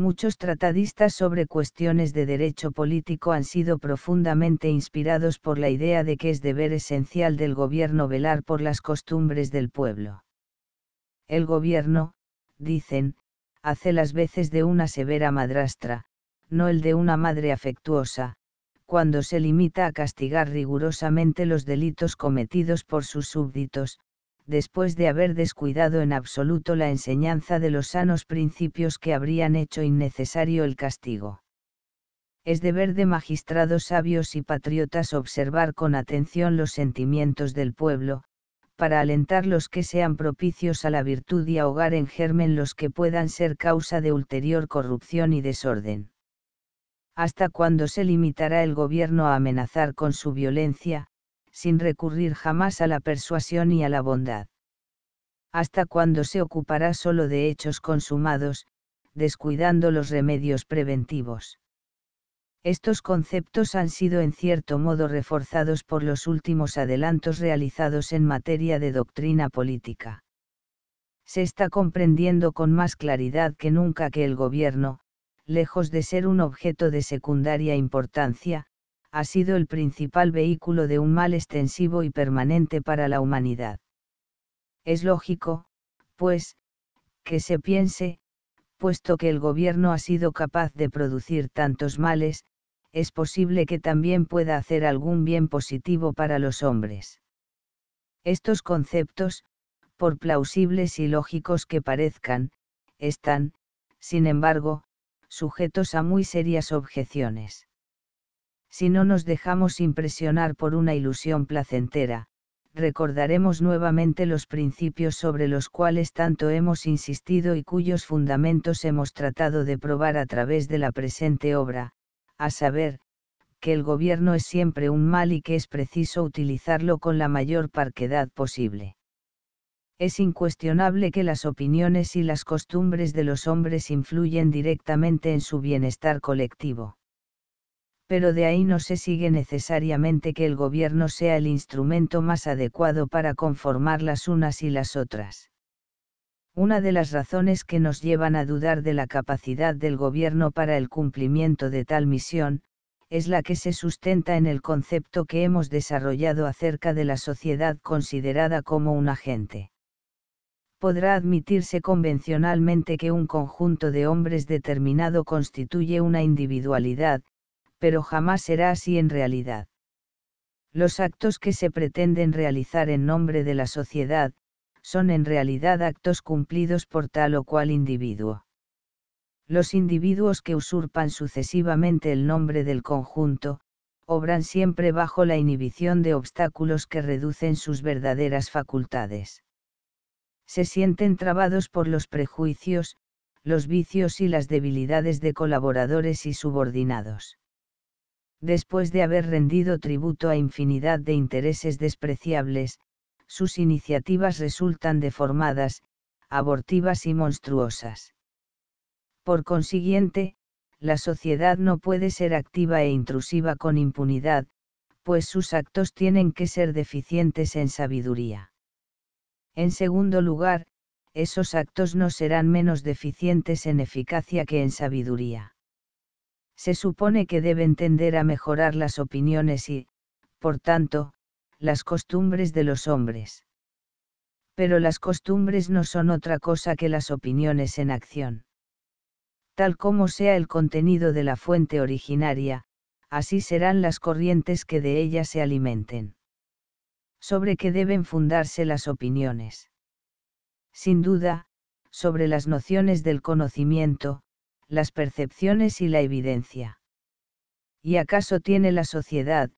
Muchos tratadistas sobre cuestiones de derecho político han sido profundamente inspirados por la idea de que es deber esencial del gobierno velar por las costumbres del pueblo. El gobierno, dicen, hace las veces de una severa madrastra, no el de una madre afectuosa, cuando se limita a castigar rigurosamente los delitos cometidos por sus súbditos, después de haber descuidado en absoluto la enseñanza de los sanos principios que habrían hecho innecesario el castigo. Es deber de magistrados sabios y patriotas observar con atención los sentimientos del pueblo, para alentar los que sean propicios a la virtud y ahogar en germen los que puedan ser causa de ulterior corrupción y desorden. ¿Hasta cuándo se limitará el gobierno a amenazar con su violencia, sin recurrir jamás a la persuasión y a la bondad. Hasta cuando se ocupará solo de hechos consumados, descuidando los remedios preventivos. Estos conceptos han sido en cierto modo reforzados por los últimos adelantos realizados en materia de doctrina política. Se está comprendiendo con más claridad que nunca que el gobierno, lejos de ser un objeto de secundaria importancia, ha sido el principal vehículo de un mal extensivo y permanente para la humanidad. Es lógico, pues, que se piense, puesto que el gobierno ha sido capaz de producir tantos males, es posible que también pueda hacer algún bien positivo para los hombres. Estos conceptos, por plausibles y lógicos que parezcan, están, sin embargo, sujetos a muy serias objeciones. Si no nos dejamos impresionar por una ilusión placentera, recordaremos nuevamente los principios sobre los cuales tanto hemos insistido y cuyos fundamentos hemos tratado de probar a través de la presente obra, a saber, que el gobierno es siempre un mal y que es preciso utilizarlo con la mayor parquedad posible. Es incuestionable que las opiniones y las costumbres de los hombres influyen directamente en su bienestar colectivo pero de ahí no se sigue necesariamente que el gobierno sea el instrumento más adecuado para conformar las unas y las otras. Una de las razones que nos llevan a dudar de la capacidad del gobierno para el cumplimiento de tal misión, es la que se sustenta en el concepto que hemos desarrollado acerca de la sociedad considerada como un agente podrá admitirse convencionalmente que un conjunto de hombres determinado constituye una individualidad, pero jamás será así en realidad. Los actos que se pretenden realizar en nombre de la sociedad, son en realidad actos cumplidos por tal o cual individuo. Los individuos que usurpan sucesivamente el nombre del conjunto, obran siempre bajo la inhibición de obstáculos que reducen sus verdaderas facultades. Se sienten trabados por los prejuicios, los vicios y las debilidades de colaboradores y subordinados después de haber rendido tributo a infinidad de intereses despreciables, sus iniciativas resultan deformadas, abortivas y monstruosas. Por consiguiente, la sociedad no puede ser activa e intrusiva con impunidad, pues sus actos tienen que ser deficientes en sabiduría. En segundo lugar, esos actos no serán menos deficientes en eficacia que en sabiduría se supone que deben tender a mejorar las opiniones y, por tanto, las costumbres de los hombres. Pero las costumbres no son otra cosa que las opiniones en acción. Tal como sea el contenido de la fuente originaria, así serán las corrientes que de ella se alimenten. Sobre qué deben fundarse las opiniones. Sin duda, sobre las nociones del conocimiento, las percepciones y la evidencia. ¿Y acaso tiene la sociedad,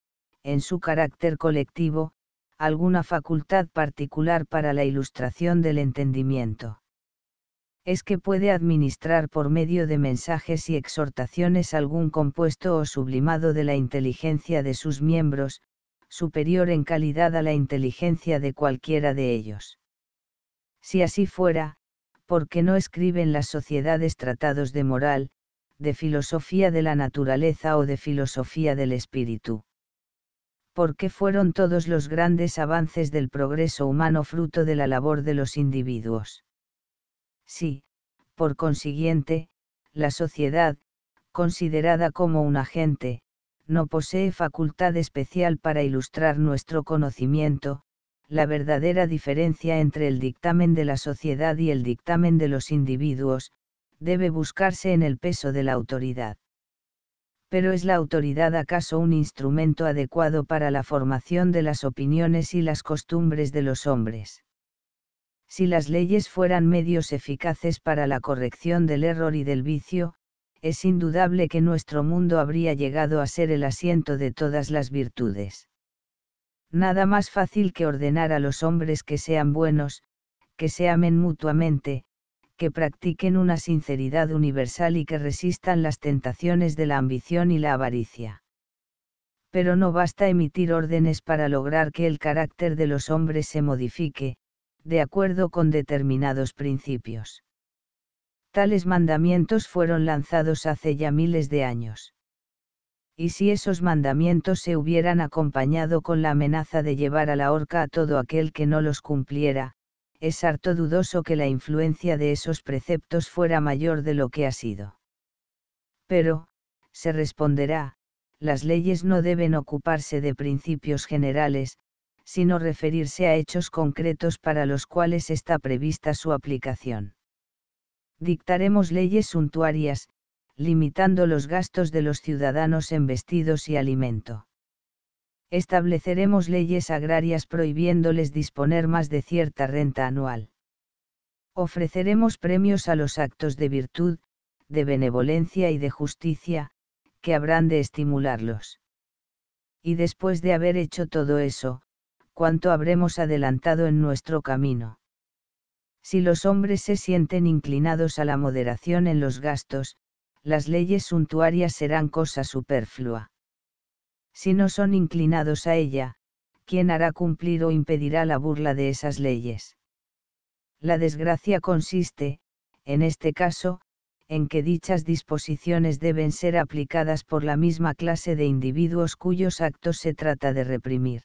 en su carácter colectivo, alguna facultad particular para la ilustración del entendimiento? es que puede administrar por medio de mensajes y exhortaciones algún compuesto o sublimado de la inteligencia de sus miembros, superior en calidad a la inteligencia de cualquiera de ellos. Si así fuera, porque no escriben las sociedades tratados de moral, de filosofía de la naturaleza o de filosofía del espíritu. qué fueron todos los grandes avances del progreso humano fruto de la labor de los individuos. Sí, por consiguiente, la sociedad, considerada como un agente, no posee facultad especial para ilustrar nuestro conocimiento, la verdadera diferencia entre el dictamen de la sociedad y el dictamen de los individuos, debe buscarse en el peso de la autoridad. Pero ¿es la autoridad acaso un instrumento adecuado para la formación de las opiniones y las costumbres de los hombres? Si las leyes fueran medios eficaces para la corrección del error y del vicio, es indudable que nuestro mundo habría llegado a ser el asiento de todas las virtudes. Nada más fácil que ordenar a los hombres que sean buenos, que se amen mutuamente, que practiquen una sinceridad universal y que resistan las tentaciones de la ambición y la avaricia. Pero no basta emitir órdenes para lograr que el carácter de los hombres se modifique, de acuerdo con determinados principios. Tales mandamientos fueron lanzados hace ya miles de años y si esos mandamientos se hubieran acompañado con la amenaza de llevar a la horca a todo aquel que no los cumpliera, es harto dudoso que la influencia de esos preceptos fuera mayor de lo que ha sido. Pero, se responderá, las leyes no deben ocuparse de principios generales, sino referirse a hechos concretos para los cuales está prevista su aplicación. Dictaremos leyes suntuarias, limitando los gastos de los ciudadanos en vestidos y alimento. Estableceremos leyes agrarias prohibiéndoles disponer más de cierta renta anual. Ofreceremos premios a los actos de virtud, de benevolencia y de justicia, que habrán de estimularlos. Y después de haber hecho todo eso, cuánto habremos adelantado en nuestro camino. Si los hombres se sienten inclinados a la moderación en los gastos, las leyes suntuarias serán cosa superflua. Si no son inclinados a ella, ¿quién hará cumplir o impedirá la burla de esas leyes? La desgracia consiste, en este caso, en que dichas disposiciones deben ser aplicadas por la misma clase de individuos cuyos actos se trata de reprimir.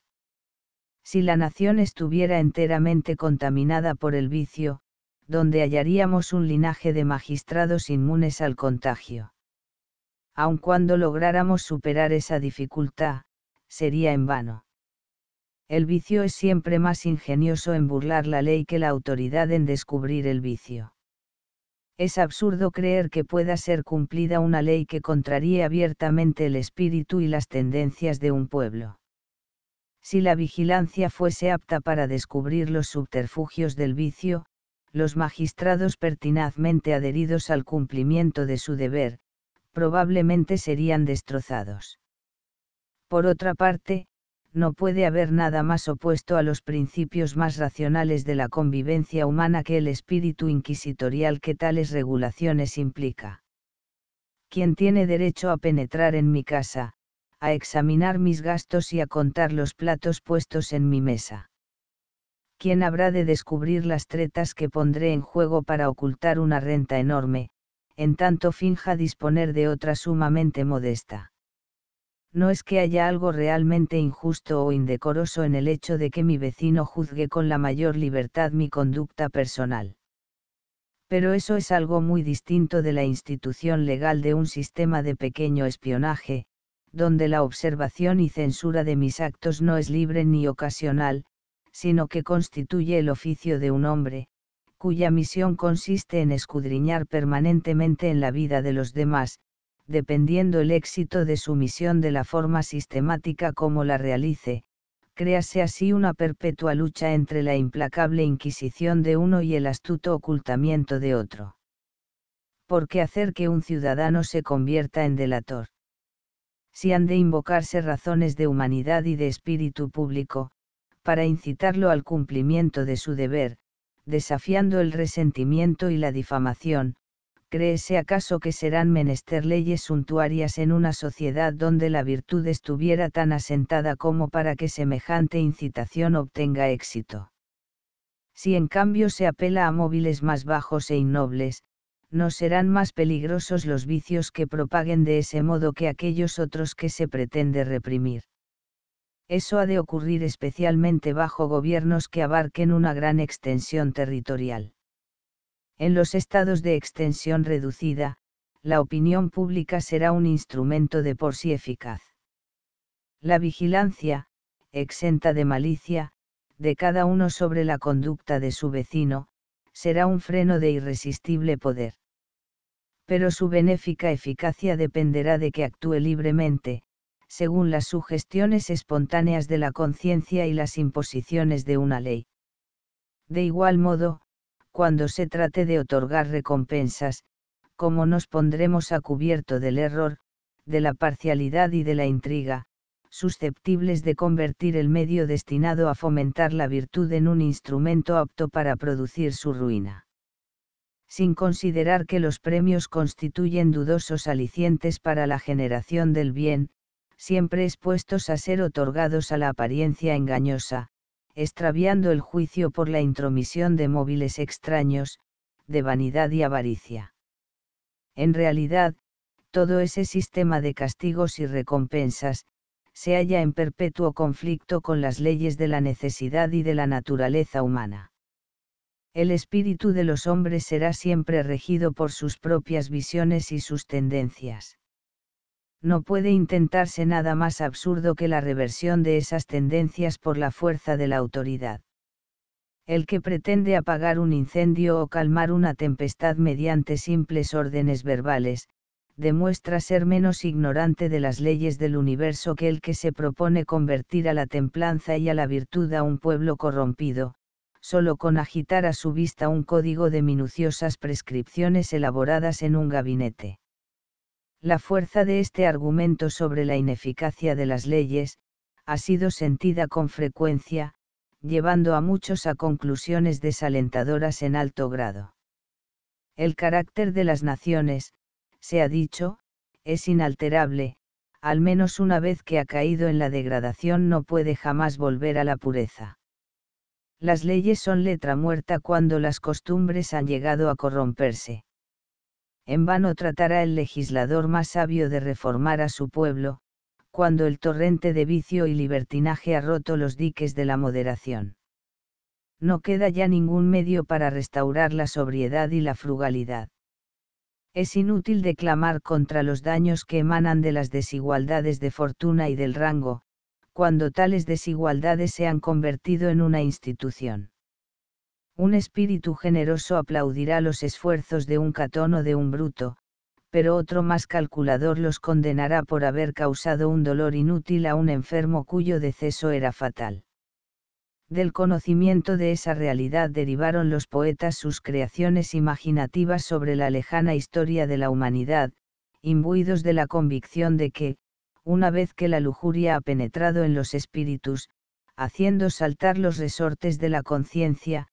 Si la nación estuviera enteramente contaminada por el vicio, donde hallaríamos un linaje de magistrados inmunes al contagio. Aun cuando lográramos superar esa dificultad, sería en vano. El vicio es siempre más ingenioso en burlar la ley que la autoridad en descubrir el vicio. Es absurdo creer que pueda ser cumplida una ley que contraríe abiertamente el espíritu y las tendencias de un pueblo. Si la vigilancia fuese apta para descubrir los subterfugios del vicio, los magistrados pertinazmente adheridos al cumplimiento de su deber, probablemente serían destrozados. Por otra parte, no puede haber nada más opuesto a los principios más racionales de la convivencia humana que el espíritu inquisitorial que tales regulaciones implica. ¿Quién tiene derecho a penetrar en mi casa, a examinar mis gastos y a contar los platos puestos en mi mesa? ¿quién habrá de descubrir las tretas que pondré en juego para ocultar una renta enorme, en tanto finja disponer de otra sumamente modesta? No es que haya algo realmente injusto o indecoroso en el hecho de que mi vecino juzgue con la mayor libertad mi conducta personal. Pero eso es algo muy distinto de la institución legal de un sistema de pequeño espionaje, donde la observación y censura de mis actos no es libre ni ocasional, sino que constituye el oficio de un hombre, cuya misión consiste en escudriñar permanentemente en la vida de los demás, dependiendo el éxito de su misión de la forma sistemática como la realice, créase así una perpetua lucha entre la implacable inquisición de uno y el astuto ocultamiento de otro. ¿Por qué hacer que un ciudadano se convierta en delator? Si han de invocarse razones de humanidad y de espíritu público, para incitarlo al cumplimiento de su deber, desafiando el resentimiento y la difamación, ¿créese acaso que serán menester leyes suntuarias en una sociedad donde la virtud estuviera tan asentada como para que semejante incitación obtenga éxito? Si en cambio se apela a móviles más bajos e innobles, no serán más peligrosos los vicios que propaguen de ese modo que aquellos otros que se pretende reprimir. Eso ha de ocurrir especialmente bajo gobiernos que abarquen una gran extensión territorial. En los estados de extensión reducida, la opinión pública será un instrumento de por sí eficaz. La vigilancia, exenta de malicia, de cada uno sobre la conducta de su vecino, será un freno de irresistible poder. Pero su benéfica eficacia dependerá de que actúe libremente, según las sugestiones espontáneas de la conciencia y las imposiciones de una ley. De igual modo, cuando se trate de otorgar recompensas, ¿cómo nos pondremos a cubierto del error, de la parcialidad y de la intriga, susceptibles de convertir el medio destinado a fomentar la virtud en un instrumento apto para producir su ruina sin considerar que los premios constituyen dudosos alicientes para la generación del bien, siempre expuestos a ser otorgados a la apariencia engañosa, extraviando el juicio por la intromisión de móviles extraños, de vanidad y avaricia. En realidad, todo ese sistema de castigos y recompensas, se halla en perpetuo conflicto con las leyes de la necesidad y de la naturaleza humana. El espíritu de los hombres será siempre regido por sus propias visiones y sus tendencias no puede intentarse nada más absurdo que la reversión de esas tendencias por la fuerza de la autoridad. El que pretende apagar un incendio o calmar una tempestad mediante simples órdenes verbales, demuestra ser menos ignorante de las leyes del universo que el que se propone convertir a la templanza y a la virtud a un pueblo corrompido, solo con agitar a su vista un código de minuciosas prescripciones elaboradas en un gabinete. La fuerza de este argumento sobre la ineficacia de las leyes, ha sido sentida con frecuencia, llevando a muchos a conclusiones desalentadoras en alto grado. El carácter de las naciones, se ha dicho, es inalterable, al menos una vez que ha caído en la degradación no puede jamás volver a la pureza. Las leyes son letra muerta cuando las costumbres han llegado a corromperse en vano tratará el legislador más sabio de reformar a su pueblo, cuando el torrente de vicio y libertinaje ha roto los diques de la moderación. No queda ya ningún medio para restaurar la sobriedad y la frugalidad. Es inútil declamar contra los daños que emanan de las desigualdades de fortuna y del rango, cuando tales desigualdades se han convertido en una institución. Un espíritu generoso aplaudirá los esfuerzos de un catón o de un bruto, pero otro más calculador los condenará por haber causado un dolor inútil a un enfermo cuyo deceso era fatal. Del conocimiento de esa realidad derivaron los poetas sus creaciones imaginativas sobre la lejana historia de la humanidad, imbuidos de la convicción de que, una vez que la lujuria ha penetrado en los espíritus, haciendo saltar los resortes de la conciencia,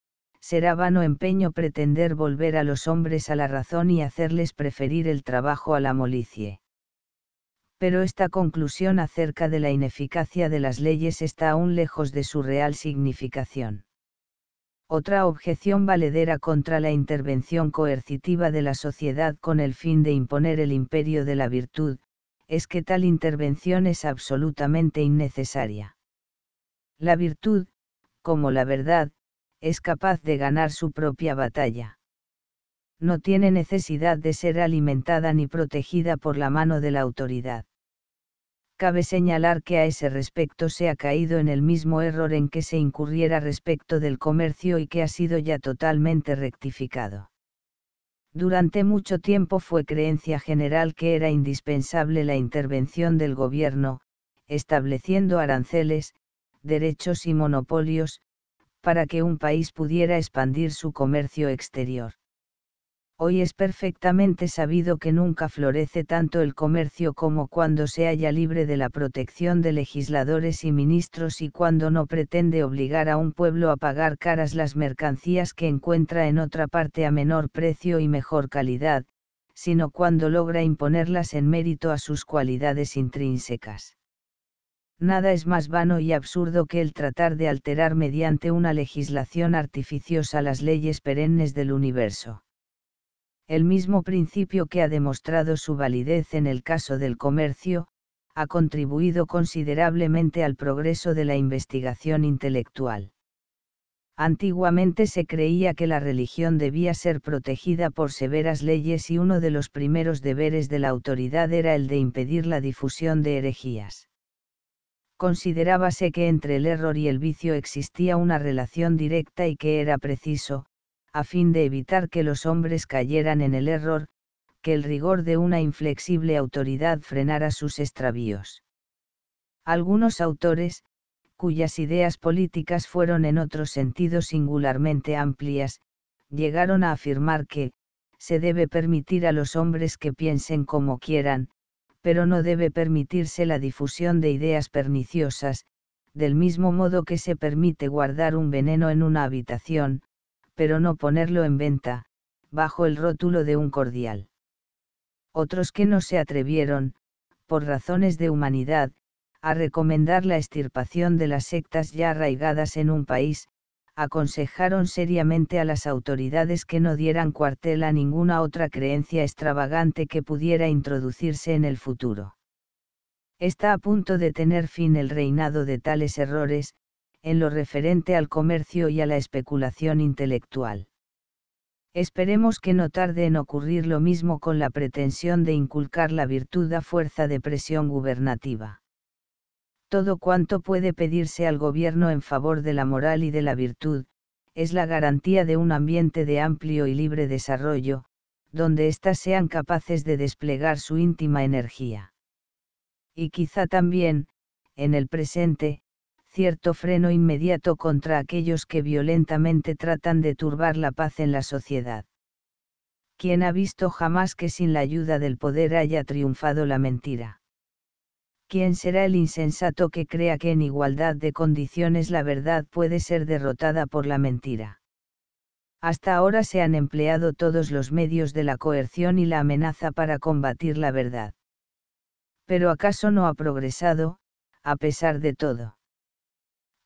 será vano empeño pretender volver a los hombres a la razón y hacerles preferir el trabajo a la molicie. Pero esta conclusión acerca de la ineficacia de las leyes está aún lejos de su real significación. Otra objeción valedera contra la intervención coercitiva de la sociedad con el fin de imponer el imperio de la virtud, es que tal intervención es absolutamente innecesaria. La virtud, como la verdad, es capaz de ganar su propia batalla. No tiene necesidad de ser alimentada ni protegida por la mano de la autoridad. Cabe señalar que a ese respecto se ha caído en el mismo error en que se incurriera respecto del comercio y que ha sido ya totalmente rectificado. Durante mucho tiempo fue creencia general que era indispensable la intervención del gobierno, estableciendo aranceles, derechos y monopolios, para que un país pudiera expandir su comercio exterior. Hoy es perfectamente sabido que nunca florece tanto el comercio como cuando se halla libre de la protección de legisladores y ministros y cuando no pretende obligar a un pueblo a pagar caras las mercancías que encuentra en otra parte a menor precio y mejor calidad, sino cuando logra imponerlas en mérito a sus cualidades intrínsecas nada es más vano y absurdo que el tratar de alterar mediante una legislación artificiosa las leyes perennes del universo. El mismo principio que ha demostrado su validez en el caso del comercio, ha contribuido considerablemente al progreso de la investigación intelectual. Antiguamente se creía que la religión debía ser protegida por severas leyes y uno de los primeros deberes de la autoridad era el de impedir la difusión de herejías considerábase que entre el error y el vicio existía una relación directa y que era preciso, a fin de evitar que los hombres cayeran en el error, que el rigor de una inflexible autoridad frenara sus extravíos. Algunos autores, cuyas ideas políticas fueron en otro sentido singularmente amplias, llegaron a afirmar que, se debe permitir a los hombres que piensen como quieran, pero no debe permitirse la difusión de ideas perniciosas, del mismo modo que se permite guardar un veneno en una habitación, pero no ponerlo en venta, bajo el rótulo de un cordial. Otros que no se atrevieron, por razones de humanidad, a recomendar la extirpación de las sectas ya arraigadas en un país, aconsejaron seriamente a las autoridades que no dieran cuartel a ninguna otra creencia extravagante que pudiera introducirse en el futuro. Está a punto de tener fin el reinado de tales errores, en lo referente al comercio y a la especulación intelectual. Esperemos que no tarde en ocurrir lo mismo con la pretensión de inculcar la virtud a fuerza de presión gubernativa. Todo cuanto puede pedirse al gobierno en favor de la moral y de la virtud, es la garantía de un ambiente de amplio y libre desarrollo, donde éstas sean capaces de desplegar su íntima energía. Y quizá también, en el presente, cierto freno inmediato contra aquellos que violentamente tratan de turbar la paz en la sociedad. ¿Quién ha visto jamás que sin la ayuda del poder haya triunfado la mentira? ¿quién será el insensato que crea que en igualdad de condiciones la verdad puede ser derrotada por la mentira? Hasta ahora se han empleado todos los medios de la coerción y la amenaza para combatir la verdad. Pero acaso no ha progresado, a pesar de todo.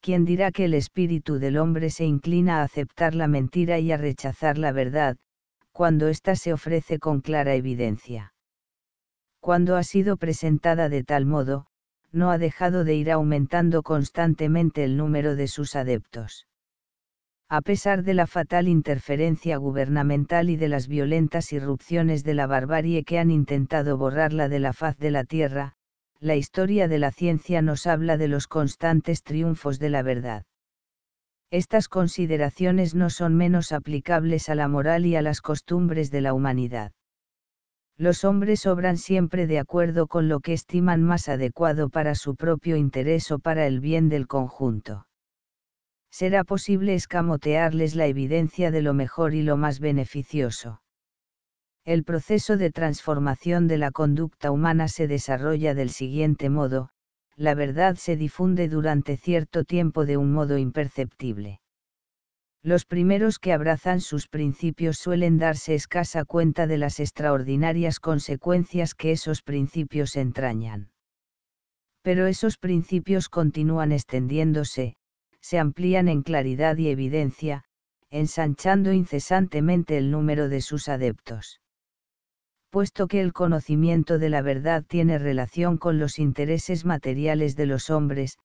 ¿Quién dirá que el espíritu del hombre se inclina a aceptar la mentira y a rechazar la verdad, cuando ésta se ofrece con clara evidencia? cuando ha sido presentada de tal modo, no ha dejado de ir aumentando constantemente el número de sus adeptos. A pesar de la fatal interferencia gubernamental y de las violentas irrupciones de la barbarie que han intentado borrarla de la faz de la Tierra, la historia de la ciencia nos habla de los constantes triunfos de la verdad. Estas consideraciones no son menos aplicables a la moral y a las costumbres de la humanidad los hombres obran siempre de acuerdo con lo que estiman más adecuado para su propio interés o para el bien del conjunto. Será posible escamotearles la evidencia de lo mejor y lo más beneficioso. El proceso de transformación de la conducta humana se desarrolla del siguiente modo, la verdad se difunde durante cierto tiempo de un modo imperceptible los primeros que abrazan sus principios suelen darse escasa cuenta de las extraordinarias consecuencias que esos principios entrañan. Pero esos principios continúan extendiéndose, se amplían en claridad y evidencia, ensanchando incesantemente el número de sus adeptos. Puesto que el conocimiento de la verdad tiene relación con los intereses materiales de los hombres,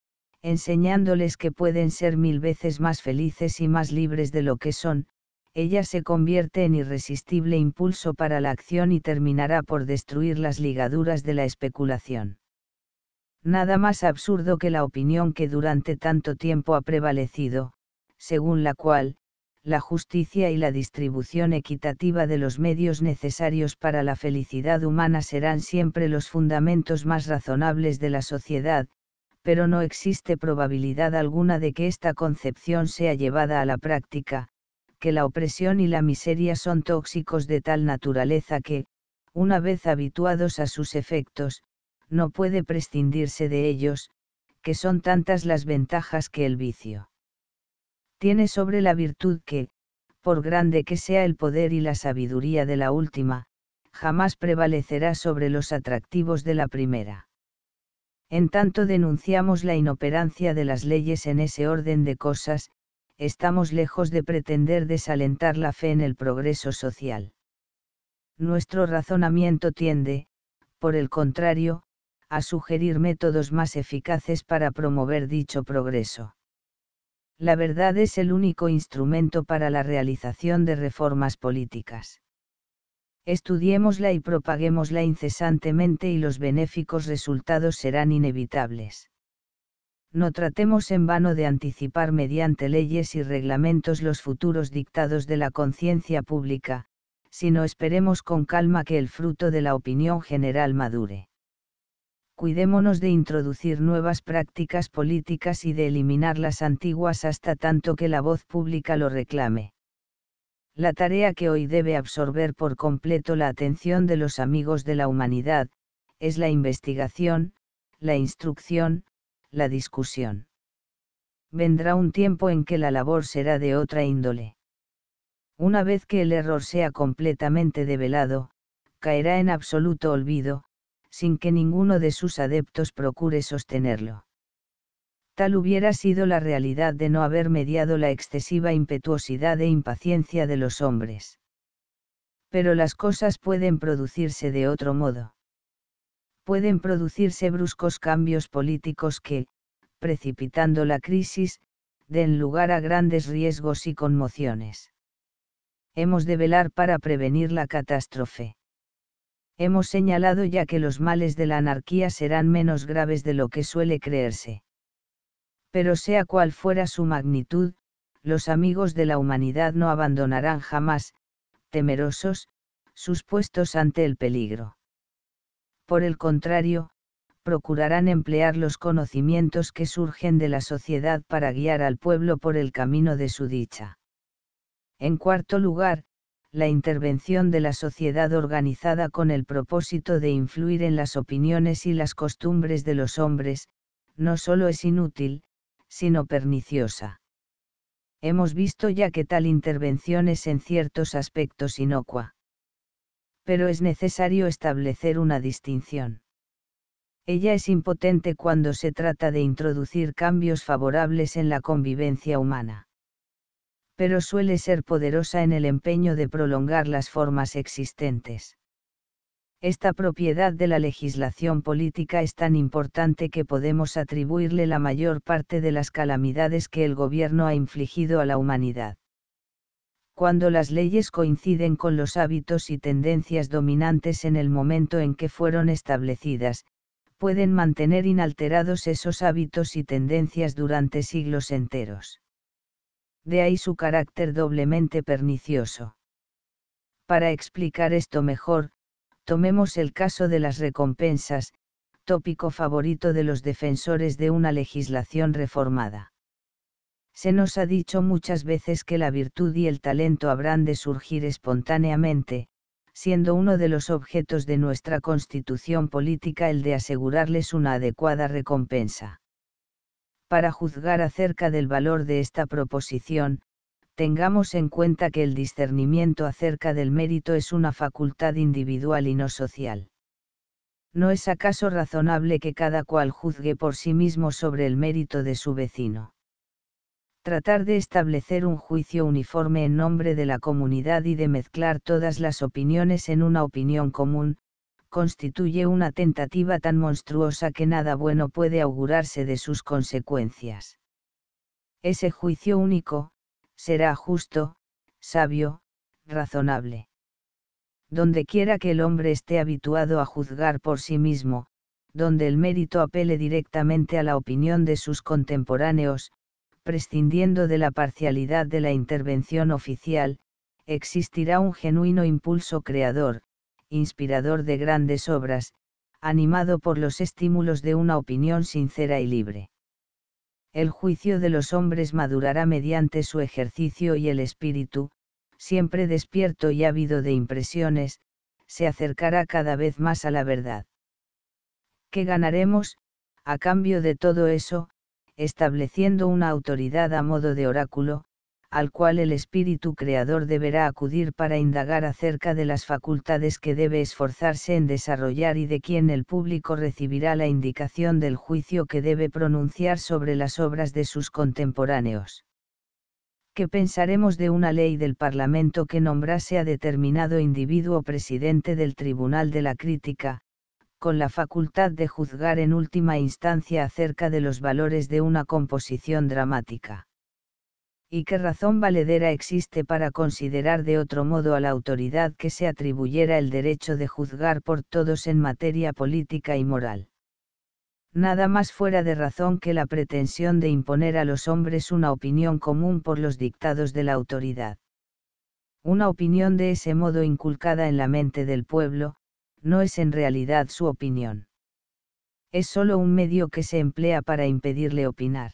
enseñándoles que pueden ser mil veces más felices y más libres de lo que son, ella se convierte en irresistible impulso para la acción y terminará por destruir las ligaduras de la especulación. Nada más absurdo que la opinión que durante tanto tiempo ha prevalecido, según la cual, la justicia y la distribución equitativa de los medios necesarios para la felicidad humana serán siempre los fundamentos más razonables de la sociedad, pero no existe probabilidad alguna de que esta concepción sea llevada a la práctica, que la opresión y la miseria son tóxicos de tal naturaleza que, una vez habituados a sus efectos, no puede prescindirse de ellos, que son tantas las ventajas que el vicio tiene sobre la virtud que, por grande que sea el poder y la sabiduría de la última, jamás prevalecerá sobre los atractivos de la primera. En tanto denunciamos la inoperancia de las leyes en ese orden de cosas, estamos lejos de pretender desalentar la fe en el progreso social. Nuestro razonamiento tiende, por el contrario, a sugerir métodos más eficaces para promover dicho progreso. La verdad es el único instrumento para la realización de reformas políticas estudiémosla y propaguémosla incesantemente y los benéficos resultados serán inevitables. No tratemos en vano de anticipar mediante leyes y reglamentos los futuros dictados de la conciencia pública, sino esperemos con calma que el fruto de la opinión general madure. Cuidémonos de introducir nuevas prácticas políticas y de eliminar las antiguas hasta tanto que la voz pública lo reclame la tarea que hoy debe absorber por completo la atención de los amigos de la humanidad, es la investigación, la instrucción, la discusión. Vendrá un tiempo en que la labor será de otra índole. Una vez que el error sea completamente develado, caerá en absoluto olvido, sin que ninguno de sus adeptos procure sostenerlo tal hubiera sido la realidad de no haber mediado la excesiva impetuosidad e impaciencia de los hombres. Pero las cosas pueden producirse de otro modo. Pueden producirse bruscos cambios políticos que, precipitando la crisis, den lugar a grandes riesgos y conmociones. Hemos de velar para prevenir la catástrofe. Hemos señalado ya que los males de la anarquía serán menos graves de lo que suele creerse pero sea cual fuera su magnitud, los amigos de la humanidad no abandonarán jamás, temerosos, sus puestos ante el peligro. Por el contrario, procurarán emplear los conocimientos que surgen de la sociedad para guiar al pueblo por el camino de su dicha. En cuarto lugar, la intervención de la sociedad organizada con el propósito de influir en las opiniones y las costumbres de los hombres, no solo es inútil, sino perniciosa. Hemos visto ya que tal intervención es en ciertos aspectos inocua. Pero es necesario establecer una distinción. Ella es impotente cuando se trata de introducir cambios favorables en la convivencia humana. Pero suele ser poderosa en el empeño de prolongar las formas existentes esta propiedad de la legislación política es tan importante que podemos atribuirle la mayor parte de las calamidades que el gobierno ha infligido a la humanidad. Cuando las leyes coinciden con los hábitos y tendencias dominantes en el momento en que fueron establecidas, pueden mantener inalterados esos hábitos y tendencias durante siglos enteros. De ahí su carácter doblemente pernicioso. Para explicar esto mejor, Tomemos el caso de las recompensas, tópico favorito de los defensores de una legislación reformada. Se nos ha dicho muchas veces que la virtud y el talento habrán de surgir espontáneamente, siendo uno de los objetos de nuestra constitución política el de asegurarles una adecuada recompensa. Para juzgar acerca del valor de esta proposición, tengamos en cuenta que el discernimiento acerca del mérito es una facultad individual y no social. ¿No es acaso razonable que cada cual juzgue por sí mismo sobre el mérito de su vecino? Tratar de establecer un juicio uniforme en nombre de la comunidad y de mezclar todas las opiniones en una opinión común, constituye una tentativa tan monstruosa que nada bueno puede augurarse de sus consecuencias. Ese juicio único, será justo, sabio, razonable. Donde quiera que el hombre esté habituado a juzgar por sí mismo, donde el mérito apele directamente a la opinión de sus contemporáneos, prescindiendo de la parcialidad de la intervención oficial, existirá un genuino impulso creador, inspirador de grandes obras, animado por los estímulos de una opinión sincera y libre. El juicio de los hombres madurará mediante su ejercicio y el espíritu, siempre despierto y ávido de impresiones, se acercará cada vez más a la verdad. ¿Qué ganaremos, a cambio de todo eso, estableciendo una autoridad a modo de oráculo, al cual el espíritu creador deberá acudir para indagar acerca de las facultades que debe esforzarse en desarrollar y de quien el público recibirá la indicación del juicio que debe pronunciar sobre las obras de sus contemporáneos. ¿Qué pensaremos de una ley del Parlamento que nombrase a determinado individuo presidente del Tribunal de la Crítica, con la facultad de juzgar en última instancia acerca de los valores de una composición dramática? y qué razón valedera existe para considerar de otro modo a la autoridad que se atribuyera el derecho de juzgar por todos en materia política y moral. Nada más fuera de razón que la pretensión de imponer a los hombres una opinión común por los dictados de la autoridad. Una opinión de ese modo inculcada en la mente del pueblo, no es en realidad su opinión. Es sólo un medio que se emplea para impedirle opinar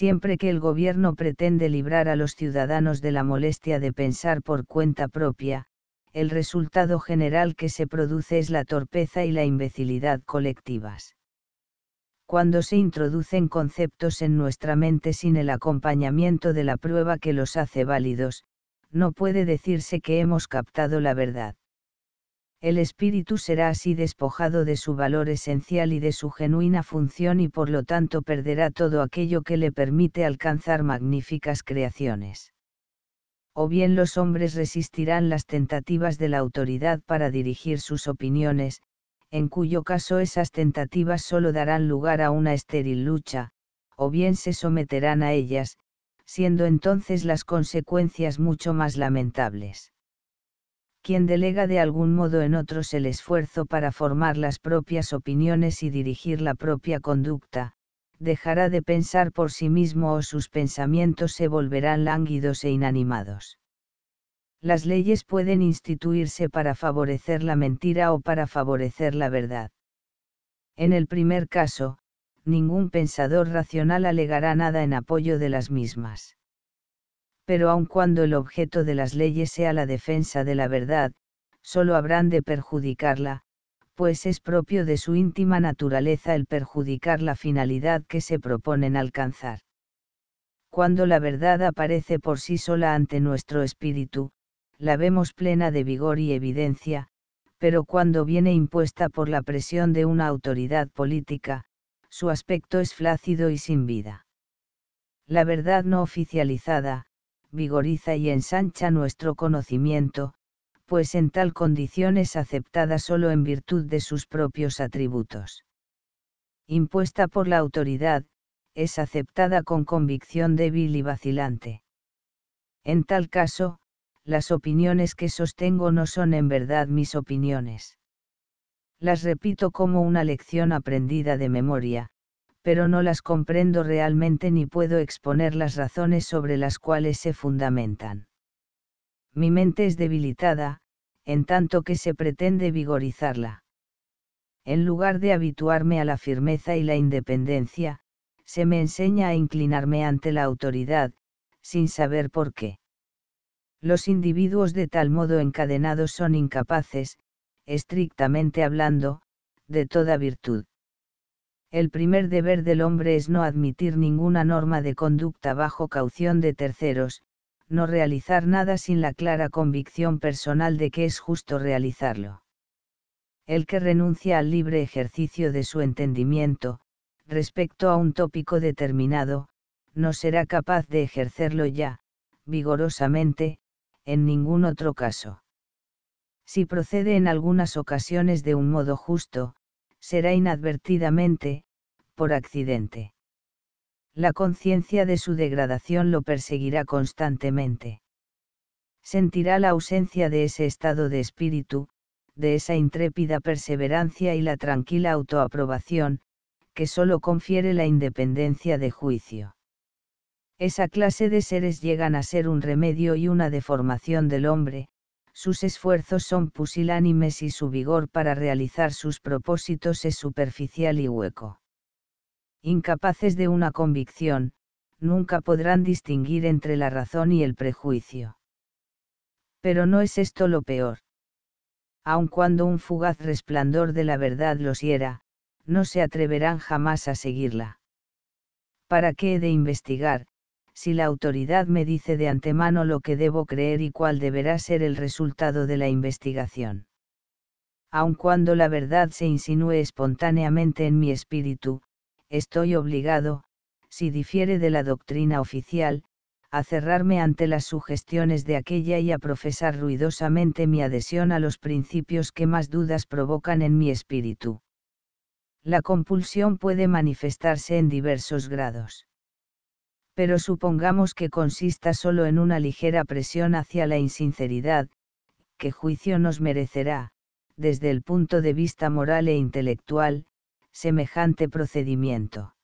siempre que el gobierno pretende librar a los ciudadanos de la molestia de pensar por cuenta propia, el resultado general que se produce es la torpeza y la imbecilidad colectivas. Cuando se introducen conceptos en nuestra mente sin el acompañamiento de la prueba que los hace válidos, no puede decirse que hemos captado la verdad el espíritu será así despojado de su valor esencial y de su genuina función y por lo tanto perderá todo aquello que le permite alcanzar magníficas creaciones. O bien los hombres resistirán las tentativas de la autoridad para dirigir sus opiniones, en cuyo caso esas tentativas solo darán lugar a una estéril lucha, o bien se someterán a ellas, siendo entonces las consecuencias mucho más lamentables quien delega de algún modo en otros el esfuerzo para formar las propias opiniones y dirigir la propia conducta, dejará de pensar por sí mismo o sus pensamientos se volverán lánguidos e inanimados. Las leyes pueden instituirse para favorecer la mentira o para favorecer la verdad. En el primer caso, ningún pensador racional alegará nada en apoyo de las mismas pero aun cuando el objeto de las leyes sea la defensa de la verdad, solo habrán de perjudicarla, pues es propio de su íntima naturaleza el perjudicar la finalidad que se proponen alcanzar. Cuando la verdad aparece por sí sola ante nuestro espíritu, la vemos plena de vigor y evidencia, pero cuando viene impuesta por la presión de una autoridad política, su aspecto es flácido y sin vida. La verdad no oficializada, vigoriza y ensancha nuestro conocimiento, pues en tal condición es aceptada solo en virtud de sus propios atributos. Impuesta por la autoridad, es aceptada con convicción débil y vacilante. En tal caso, las opiniones que sostengo no son en verdad mis opiniones. Las repito como una lección aprendida de memoria, pero no las comprendo realmente ni puedo exponer las razones sobre las cuales se fundamentan. Mi mente es debilitada, en tanto que se pretende vigorizarla. En lugar de habituarme a la firmeza y la independencia, se me enseña a inclinarme ante la autoridad, sin saber por qué. Los individuos de tal modo encadenados son incapaces, estrictamente hablando, de toda virtud. El primer deber del hombre es no admitir ninguna norma de conducta bajo caución de terceros, no realizar nada sin la clara convicción personal de que es justo realizarlo. El que renuncia al libre ejercicio de su entendimiento, respecto a un tópico determinado, no será capaz de ejercerlo ya, vigorosamente, en ningún otro caso. Si procede en algunas ocasiones de un modo justo, será inadvertidamente, por accidente. La conciencia de su degradación lo perseguirá constantemente. Sentirá la ausencia de ese estado de espíritu, de esa intrépida perseverancia y la tranquila autoaprobación, que solo confiere la independencia de juicio. Esa clase de seres llegan a ser un remedio y una deformación del hombre, sus esfuerzos son pusilánimes y su vigor para realizar sus propósitos es superficial y hueco. Incapaces de una convicción, nunca podrán distinguir entre la razón y el prejuicio. Pero no es esto lo peor. Aun cuando un fugaz resplandor de la verdad los hiera, no se atreverán jamás a seguirla. ¿Para qué he de investigar, si la autoridad me dice de antemano lo que debo creer y cuál deberá ser el resultado de la investigación. Aun cuando la verdad se insinúe espontáneamente en mi espíritu, estoy obligado, si difiere de la doctrina oficial, a cerrarme ante las sugestiones de aquella y a profesar ruidosamente mi adhesión a los principios que más dudas provocan en mi espíritu. La compulsión puede manifestarse en diversos grados pero supongamos que consista solo en una ligera presión hacia la insinceridad, que juicio nos merecerá, desde el punto de vista moral e intelectual, semejante procedimiento.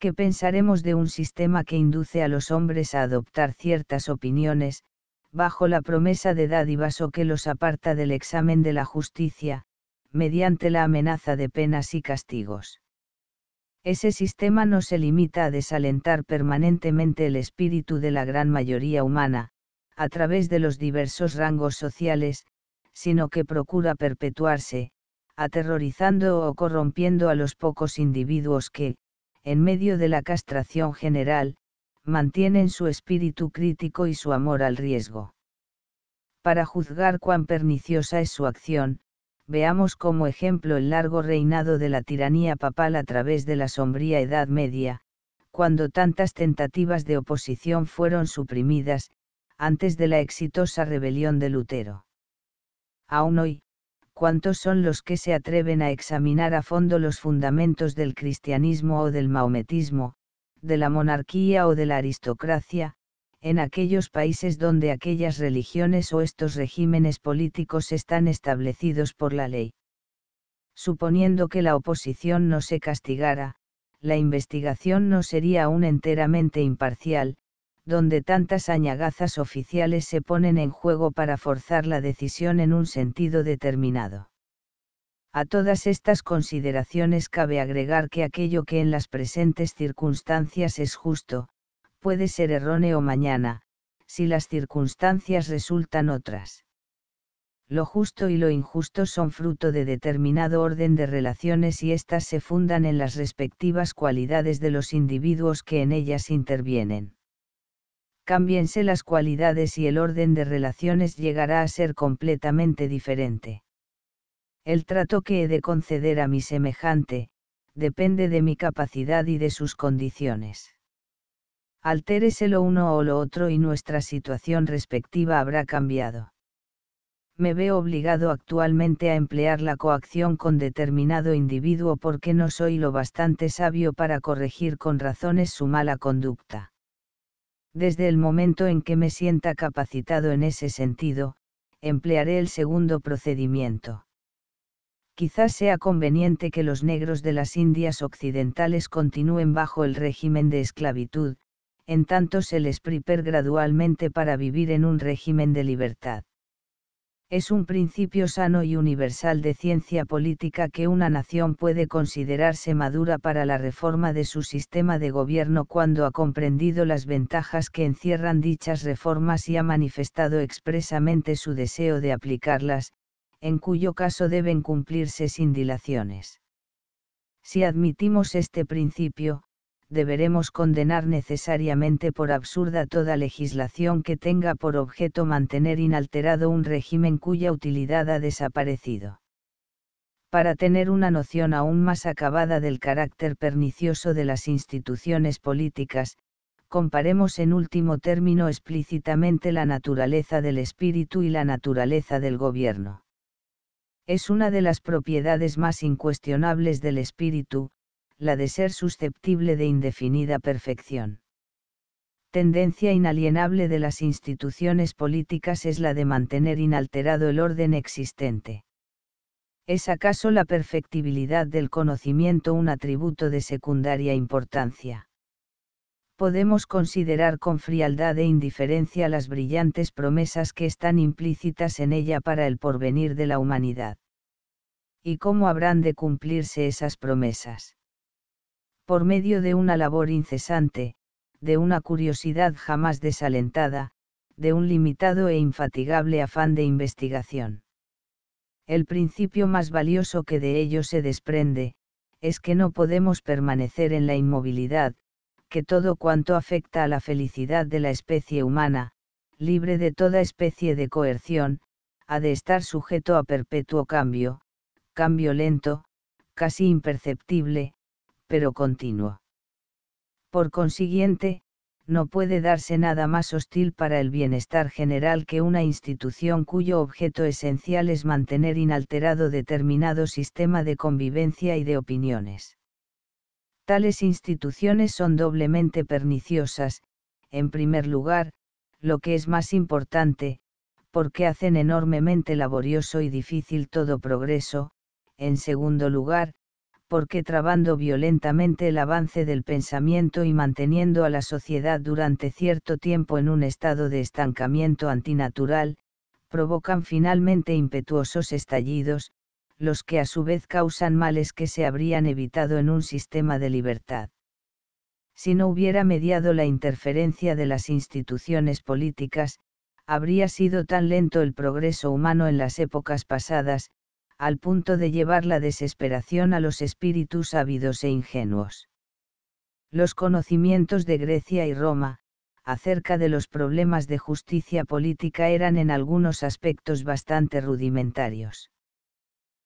¿Qué pensaremos de un sistema que induce a los hombres a adoptar ciertas opiniones, bajo la promesa de dádivas o que los aparta del examen de la justicia, mediante la amenaza de penas y castigos? Ese sistema no se limita a desalentar permanentemente el espíritu de la gran mayoría humana, a través de los diversos rangos sociales, sino que procura perpetuarse, aterrorizando o corrompiendo a los pocos individuos que, en medio de la castración general, mantienen su espíritu crítico y su amor al riesgo. Para juzgar cuán perniciosa es su acción, veamos como ejemplo el largo reinado de la tiranía papal a través de la sombría Edad Media, cuando tantas tentativas de oposición fueron suprimidas, antes de la exitosa rebelión de Lutero. Aún hoy, ¿cuántos son los que se atreven a examinar a fondo los fundamentos del cristianismo o del maometismo, de la monarquía o de la aristocracia, en aquellos países donde aquellas religiones o estos regímenes políticos están establecidos por la ley. Suponiendo que la oposición no se castigara, la investigación no sería aún enteramente imparcial, donde tantas añagazas oficiales se ponen en juego para forzar la decisión en un sentido determinado. A todas estas consideraciones cabe agregar que aquello que en las presentes circunstancias es justo, puede ser erróneo mañana, si las circunstancias resultan otras. Lo justo y lo injusto son fruto de determinado orden de relaciones y éstas se fundan en las respectivas cualidades de los individuos que en ellas intervienen. Cámbiense las cualidades y el orden de relaciones llegará a ser completamente diferente. El trato que he de conceder a mi semejante, depende de mi capacidad y de sus condiciones altérese lo uno o lo otro y nuestra situación respectiva habrá cambiado. Me veo obligado actualmente a emplear la coacción con determinado individuo porque no soy lo bastante sabio para corregir con razones su mala conducta. Desde el momento en que me sienta capacitado en ese sentido, emplearé el segundo procedimiento quizás sea conveniente que los negros de las Indias occidentales continúen bajo el régimen de esclavitud, en tanto se les prepare gradualmente para vivir en un régimen de libertad. Es un principio sano y universal de ciencia política que una nación puede considerarse madura para la reforma de su sistema de gobierno cuando ha comprendido las ventajas que encierran dichas reformas y ha manifestado expresamente su deseo de aplicarlas, en cuyo caso deben cumplirse sin dilaciones. Si admitimos este principio, deberemos condenar necesariamente por absurda toda legislación que tenga por objeto mantener inalterado un régimen cuya utilidad ha desaparecido. Para tener una noción aún más acabada del carácter pernicioso de las instituciones políticas, comparemos en último término explícitamente la naturaleza del espíritu y la naturaleza del gobierno. Es una de las propiedades más incuestionables del espíritu, la de ser susceptible de indefinida perfección. Tendencia inalienable de las instituciones políticas es la de mantener inalterado el orden existente. ¿Es acaso la perfectibilidad del conocimiento un atributo de secundaria importancia? Podemos considerar con frialdad e indiferencia las brillantes promesas que están implícitas en ella para el porvenir de la humanidad. ¿Y cómo habrán de cumplirse esas promesas? por medio de una labor incesante, de una curiosidad jamás desalentada, de un limitado e infatigable afán de investigación. El principio más valioso que de ello se desprende, es que no podemos permanecer en la inmovilidad, que todo cuanto afecta a la felicidad de la especie humana, libre de toda especie de coerción, ha de estar sujeto a perpetuo cambio, cambio lento, casi imperceptible, pero continuo. Por consiguiente, no puede darse nada más hostil para el bienestar general que una institución cuyo objeto esencial es mantener inalterado determinado sistema de convivencia y de opiniones. Tales instituciones son doblemente perniciosas, en primer lugar, lo que es más importante, porque hacen enormemente laborioso y difícil todo progreso, en segundo lugar, porque trabando violentamente el avance del pensamiento y manteniendo a la sociedad durante cierto tiempo en un estado de estancamiento antinatural, provocan finalmente impetuosos estallidos, los que a su vez causan males que se habrían evitado en un sistema de libertad. Si no hubiera mediado la interferencia de las instituciones políticas, habría sido tan lento el progreso humano en las épocas pasadas, al punto de llevar la desesperación a los espíritus ávidos e ingenuos. Los conocimientos de Grecia y Roma, acerca de los problemas de justicia política eran en algunos aspectos bastante rudimentarios.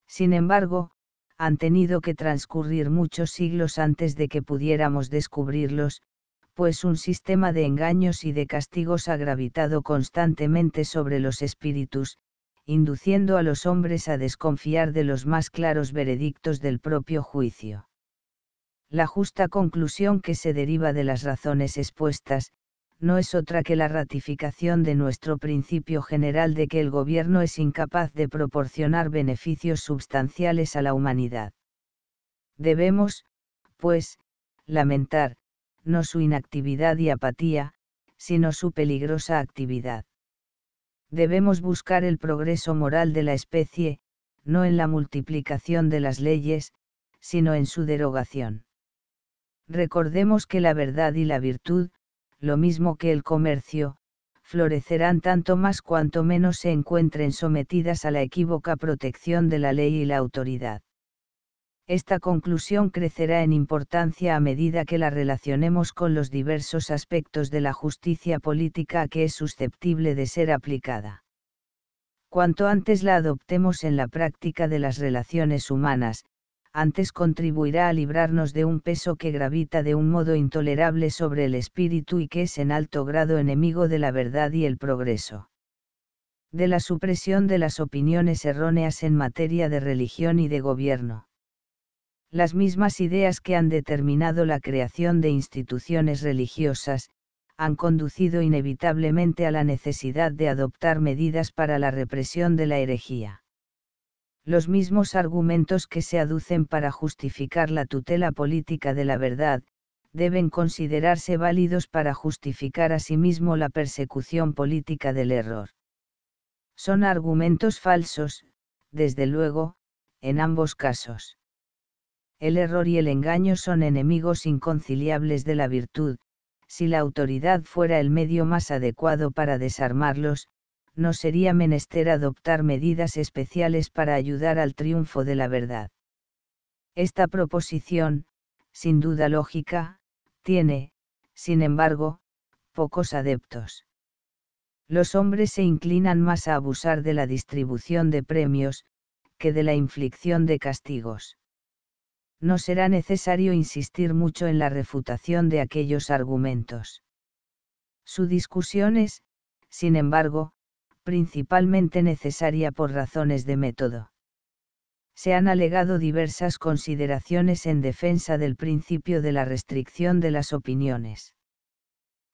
Sin embargo, han tenido que transcurrir muchos siglos antes de que pudiéramos descubrirlos, pues un sistema de engaños y de castigos ha gravitado constantemente sobre los espíritus, induciendo a los hombres a desconfiar de los más claros veredictos del propio juicio. La justa conclusión que se deriva de las razones expuestas, no es otra que la ratificación de nuestro principio general de que el gobierno es incapaz de proporcionar beneficios sustanciales a la humanidad. Debemos, pues, lamentar, no su inactividad y apatía, sino su peligrosa actividad. Debemos buscar el progreso moral de la especie, no en la multiplicación de las leyes, sino en su derogación. Recordemos que la verdad y la virtud, lo mismo que el comercio, florecerán tanto más cuanto menos se encuentren sometidas a la equívoca protección de la ley y la autoridad. Esta conclusión crecerá en importancia a medida que la relacionemos con los diversos aspectos de la justicia política a que es susceptible de ser aplicada. Cuanto antes la adoptemos en la práctica de las relaciones humanas, antes contribuirá a librarnos de un peso que gravita de un modo intolerable sobre el espíritu y que es en alto grado enemigo de la verdad y el progreso de la supresión de las opiniones erróneas en materia de religión y de gobierno las mismas ideas que han determinado la creación de instituciones religiosas, han conducido inevitablemente a la necesidad de adoptar medidas para la represión de la herejía. Los mismos argumentos que se aducen para justificar la tutela política de la verdad, deben considerarse válidos para justificar asimismo sí la persecución política del error. Son argumentos falsos, desde luego, en ambos casos. El error y el engaño son enemigos inconciliables de la virtud, si la autoridad fuera el medio más adecuado para desarmarlos, no sería menester adoptar medidas especiales para ayudar al triunfo de la verdad. Esta proposición, sin duda lógica, tiene, sin embargo, pocos adeptos. Los hombres se inclinan más a abusar de la distribución de premios, que de la inflicción de castigos no será necesario insistir mucho en la refutación de aquellos argumentos. Su discusión es, sin embargo, principalmente necesaria por razones de método. Se han alegado diversas consideraciones en defensa del principio de la restricción de las opiniones.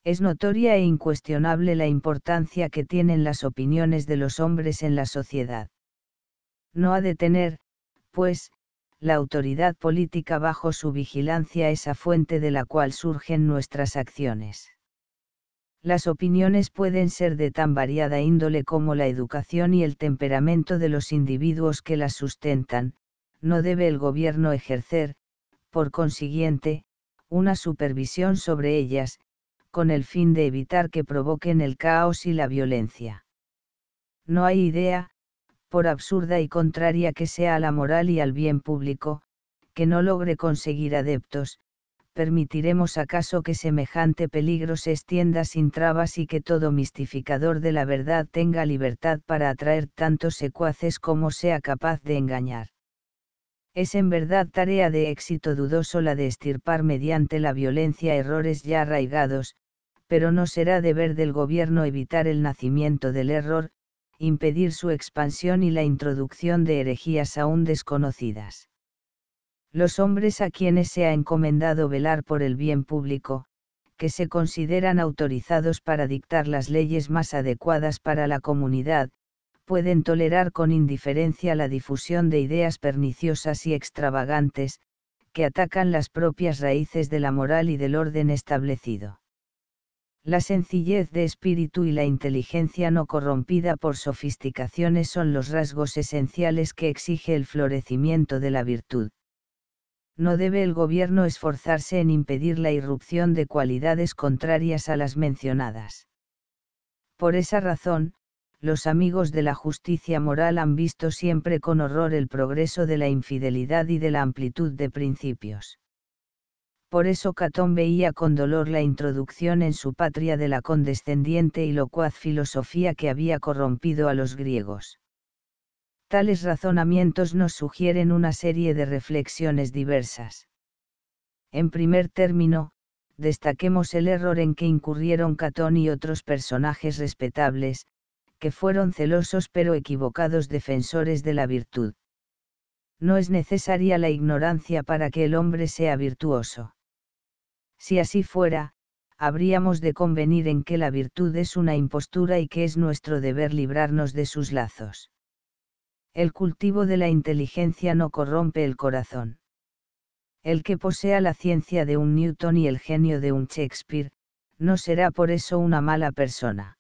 Es notoria e incuestionable la importancia que tienen las opiniones de los hombres en la sociedad. No ha de tener, pues, la autoridad política bajo su vigilancia es a fuente de la cual surgen nuestras acciones. Las opiniones pueden ser de tan variada índole como la educación y el temperamento de los individuos que las sustentan, no debe el gobierno ejercer, por consiguiente, una supervisión sobre ellas, con el fin de evitar que provoquen el caos y la violencia. No hay idea, por absurda y contraria que sea a la moral y al bien público, que no logre conseguir adeptos, permitiremos acaso que semejante peligro se extienda sin trabas y que todo mistificador de la verdad tenga libertad para atraer tantos secuaces como sea capaz de engañar. Es en verdad tarea de éxito dudoso la de estirpar mediante la violencia errores ya arraigados, pero no será deber del gobierno evitar el nacimiento del error, impedir su expansión y la introducción de herejías aún desconocidas. Los hombres a quienes se ha encomendado velar por el bien público, que se consideran autorizados para dictar las leyes más adecuadas para la comunidad, pueden tolerar con indiferencia la difusión de ideas perniciosas y extravagantes, que atacan las propias raíces de la moral y del orden establecido. La sencillez de espíritu y la inteligencia no corrompida por sofisticaciones son los rasgos esenciales que exige el florecimiento de la virtud. No debe el gobierno esforzarse en impedir la irrupción de cualidades contrarias a las mencionadas. Por esa razón, los amigos de la justicia moral han visto siempre con horror el progreso de la infidelidad y de la amplitud de principios por eso Catón veía con dolor la introducción en su patria de la condescendiente y locuaz filosofía que había corrompido a los griegos. Tales razonamientos nos sugieren una serie de reflexiones diversas. En primer término, destaquemos el error en que incurrieron Catón y otros personajes respetables, que fueron celosos pero equivocados defensores de la virtud. No es necesaria la ignorancia para que el hombre sea virtuoso. Si así fuera, habríamos de convenir en que la virtud es una impostura y que es nuestro deber librarnos de sus lazos. El cultivo de la inteligencia no corrompe el corazón. El que posea la ciencia de un Newton y el genio de un Shakespeare, no será por eso una mala persona.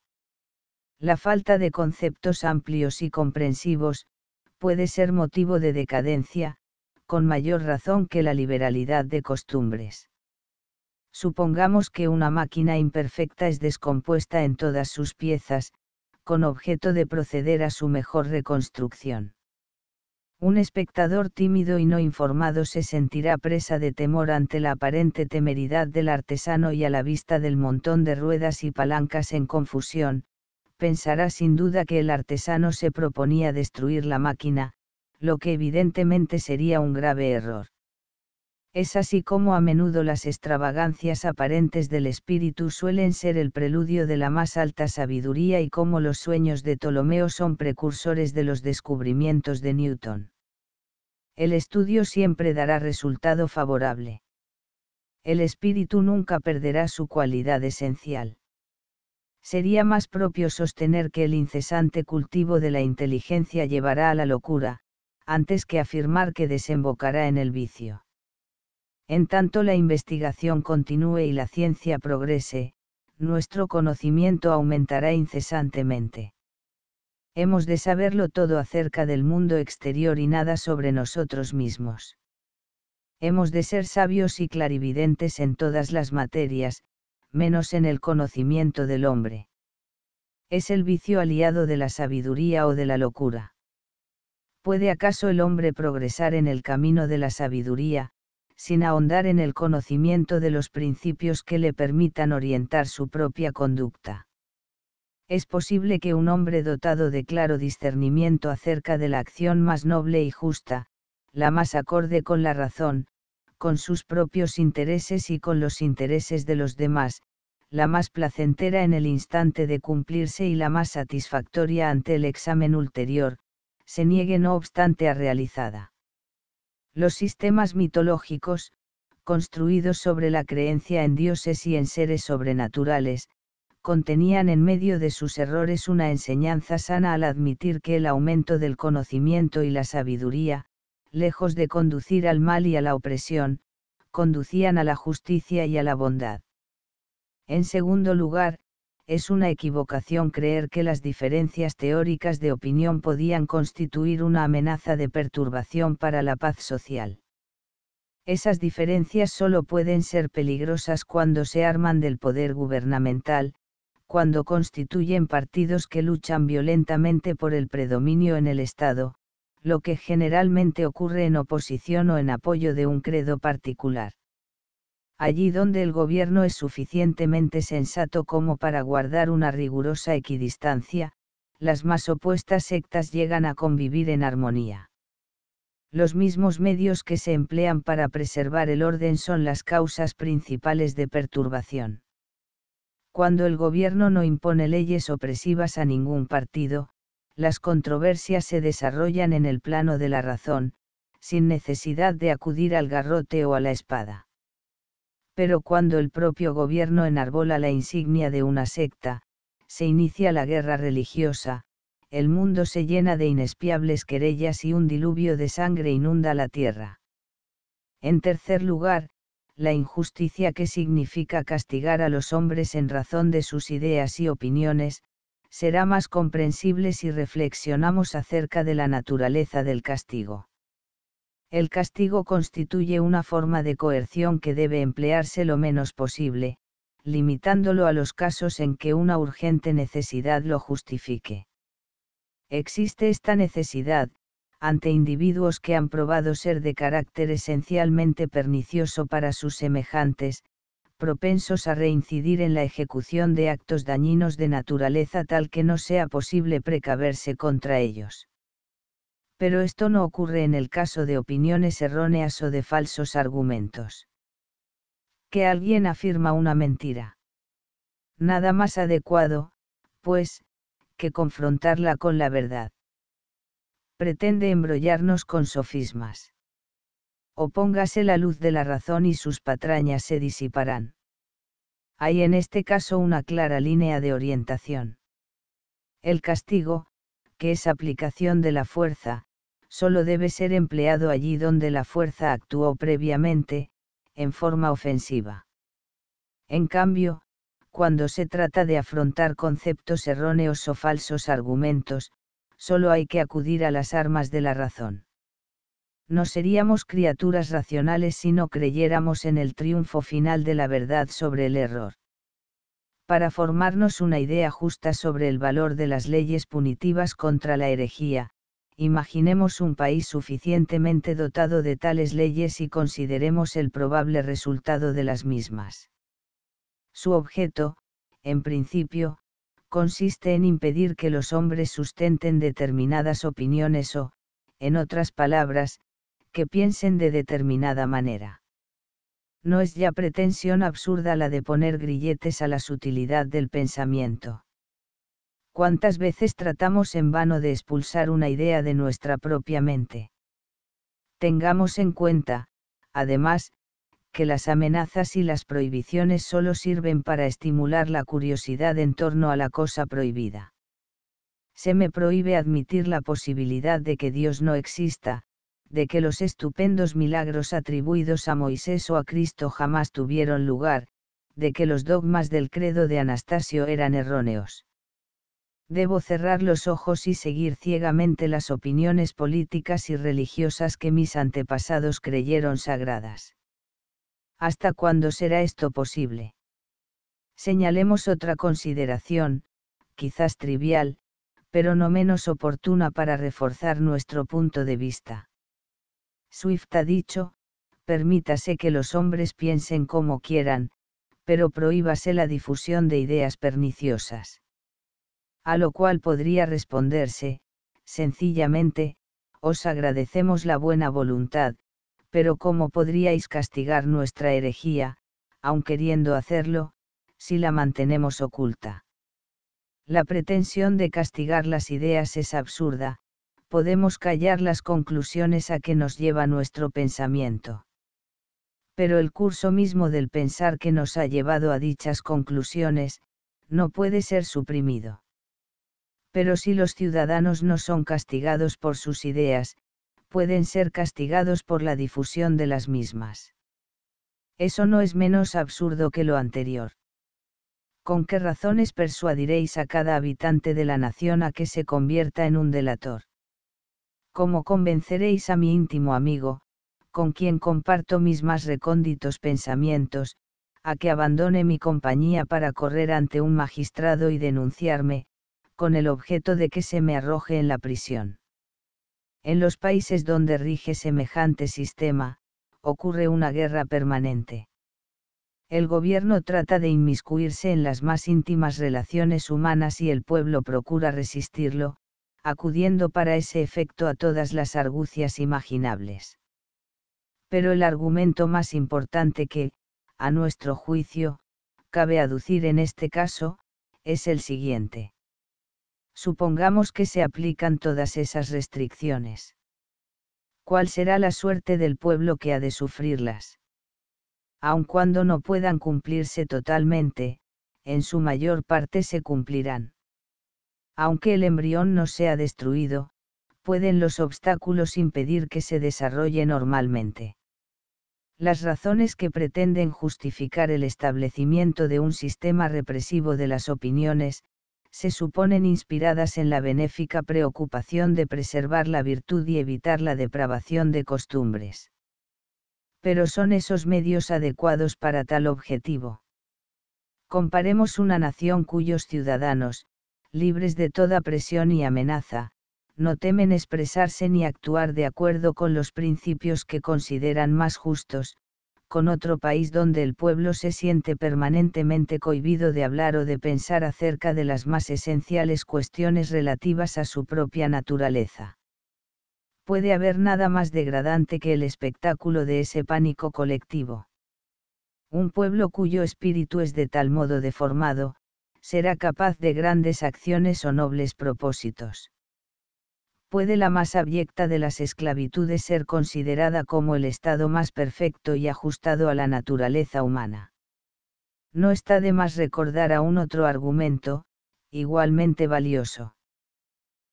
La falta de conceptos amplios y comprensivos, puede ser motivo de decadencia, con mayor razón que la liberalidad de costumbres. Supongamos que una máquina imperfecta es descompuesta en todas sus piezas, con objeto de proceder a su mejor reconstrucción. Un espectador tímido y no informado se sentirá presa de temor ante la aparente temeridad del artesano y a la vista del montón de ruedas y palancas en confusión, pensará sin duda que el artesano se proponía destruir la máquina, lo que evidentemente sería un grave error. Es así como a menudo las extravagancias aparentes del espíritu suelen ser el preludio de la más alta sabiduría y como los sueños de Ptolomeo son precursores de los descubrimientos de Newton. El estudio siempre dará resultado favorable. El espíritu nunca perderá su cualidad esencial. Sería más propio sostener que el incesante cultivo de la inteligencia llevará a la locura, antes que afirmar que desembocará en el vicio en tanto la investigación continúe y la ciencia progrese, nuestro conocimiento aumentará incesantemente. Hemos de saberlo todo acerca del mundo exterior y nada sobre nosotros mismos. Hemos de ser sabios y clarividentes en todas las materias, menos en el conocimiento del hombre. Es el vicio aliado de la sabiduría o de la locura. ¿Puede acaso el hombre progresar en el camino de la sabiduría, sin ahondar en el conocimiento de los principios que le permitan orientar su propia conducta. Es posible que un hombre dotado de claro discernimiento acerca de la acción más noble y justa, la más acorde con la razón, con sus propios intereses y con los intereses de los demás, la más placentera en el instante de cumplirse y la más satisfactoria ante el examen ulterior, se niegue no obstante a realizada. Los sistemas mitológicos, construidos sobre la creencia en dioses y en seres sobrenaturales, contenían en medio de sus errores una enseñanza sana al admitir que el aumento del conocimiento y la sabiduría, lejos de conducir al mal y a la opresión, conducían a la justicia y a la bondad. En segundo lugar, es una equivocación creer que las diferencias teóricas de opinión podían constituir una amenaza de perturbación para la paz social. Esas diferencias solo pueden ser peligrosas cuando se arman del poder gubernamental, cuando constituyen partidos que luchan violentamente por el predominio en el Estado, lo que generalmente ocurre en oposición o en apoyo de un credo particular allí donde el gobierno es suficientemente sensato como para guardar una rigurosa equidistancia, las más opuestas sectas llegan a convivir en armonía. Los mismos medios que se emplean para preservar el orden son las causas principales de perturbación. Cuando el gobierno no impone leyes opresivas a ningún partido, las controversias se desarrollan en el plano de la razón, sin necesidad de acudir al garrote o a la espada pero cuando el propio gobierno enarbola la insignia de una secta, se inicia la guerra religiosa, el mundo se llena de inespiables querellas y un diluvio de sangre inunda la tierra. En tercer lugar, la injusticia que significa castigar a los hombres en razón de sus ideas y opiniones, será más comprensible si reflexionamos acerca de la naturaleza del castigo el castigo constituye una forma de coerción que debe emplearse lo menos posible, limitándolo a los casos en que una urgente necesidad lo justifique. Existe esta necesidad, ante individuos que han probado ser de carácter esencialmente pernicioso para sus semejantes, propensos a reincidir en la ejecución de actos dañinos de naturaleza tal que no sea posible precaverse contra ellos pero esto no ocurre en el caso de opiniones erróneas o de falsos argumentos. Que alguien afirma una mentira. Nada más adecuado, pues, que confrontarla con la verdad. Pretende embrollarnos con sofismas. Opóngase la luz de la razón y sus patrañas se disiparán. Hay en este caso una clara línea de orientación. El castigo, que es aplicación de la fuerza, solo debe ser empleado allí donde la fuerza actuó previamente, en forma ofensiva. En cambio, cuando se trata de afrontar conceptos erróneos o falsos argumentos, solo hay que acudir a las armas de la razón. No seríamos criaturas racionales si no creyéramos en el triunfo final de la verdad sobre el error. Para formarnos una idea justa sobre el valor de las leyes punitivas contra la herejía, imaginemos un país suficientemente dotado de tales leyes y consideremos el probable resultado de las mismas. Su objeto, en principio, consiste en impedir que los hombres sustenten determinadas opiniones o, en otras palabras, que piensen de determinada manera. No es ya pretensión absurda la de poner grilletes a la sutilidad del pensamiento cuántas veces tratamos en vano de expulsar una idea de nuestra propia mente. Tengamos en cuenta, además, que las amenazas y las prohibiciones solo sirven para estimular la curiosidad en torno a la cosa prohibida. Se me prohíbe admitir la posibilidad de que Dios no exista, de que los estupendos milagros atribuidos a Moisés o a Cristo jamás tuvieron lugar, de que los dogmas del credo de Anastasio eran erróneos debo cerrar los ojos y seguir ciegamente las opiniones políticas y religiosas que mis antepasados creyeron sagradas. ¿Hasta cuándo será esto posible? Señalemos otra consideración, quizás trivial, pero no menos oportuna para reforzar nuestro punto de vista. Swift ha dicho, permítase que los hombres piensen como quieran, pero prohíbase la difusión de ideas perniciosas a lo cual podría responderse, sencillamente, os agradecemos la buena voluntad, pero ¿cómo podríais castigar nuestra herejía, aun queriendo hacerlo, si la mantenemos oculta? La pretensión de castigar las ideas es absurda, podemos callar las conclusiones a que nos lleva nuestro pensamiento. Pero el curso mismo del pensar que nos ha llevado a dichas conclusiones, no puede ser suprimido pero si los ciudadanos no son castigados por sus ideas, pueden ser castigados por la difusión de las mismas. Eso no es menos absurdo que lo anterior. ¿Con qué razones persuadiréis a cada habitante de la nación a que se convierta en un delator? ¿Cómo convenceréis a mi íntimo amigo, con quien comparto mis más recónditos pensamientos, a que abandone mi compañía para correr ante un magistrado y denunciarme, con el objeto de que se me arroje en la prisión. En los países donde rige semejante sistema, ocurre una guerra permanente. El gobierno trata de inmiscuirse en las más íntimas relaciones humanas y el pueblo procura resistirlo, acudiendo para ese efecto a todas las argucias imaginables. Pero el argumento más importante que, a nuestro juicio, cabe aducir en este caso, es el siguiente supongamos que se aplican todas esas restricciones. ¿Cuál será la suerte del pueblo que ha de sufrirlas? Aun cuando no puedan cumplirse totalmente, en su mayor parte se cumplirán. Aunque el embrión no sea destruido, pueden los obstáculos impedir que se desarrolle normalmente. Las razones que pretenden justificar el establecimiento de un sistema represivo de las opiniones, se suponen inspiradas en la benéfica preocupación de preservar la virtud y evitar la depravación de costumbres. Pero son esos medios adecuados para tal objetivo. Comparemos una nación cuyos ciudadanos, libres de toda presión y amenaza, no temen expresarse ni actuar de acuerdo con los principios que consideran más justos, con otro país donde el pueblo se siente permanentemente cohibido de hablar o de pensar acerca de las más esenciales cuestiones relativas a su propia naturaleza. Puede haber nada más degradante que el espectáculo de ese pánico colectivo. Un pueblo cuyo espíritu es de tal modo deformado, será capaz de grandes acciones o nobles propósitos puede la más abyecta de las esclavitudes ser considerada como el estado más perfecto y ajustado a la naturaleza humana. No está de más recordar un otro argumento, igualmente valioso.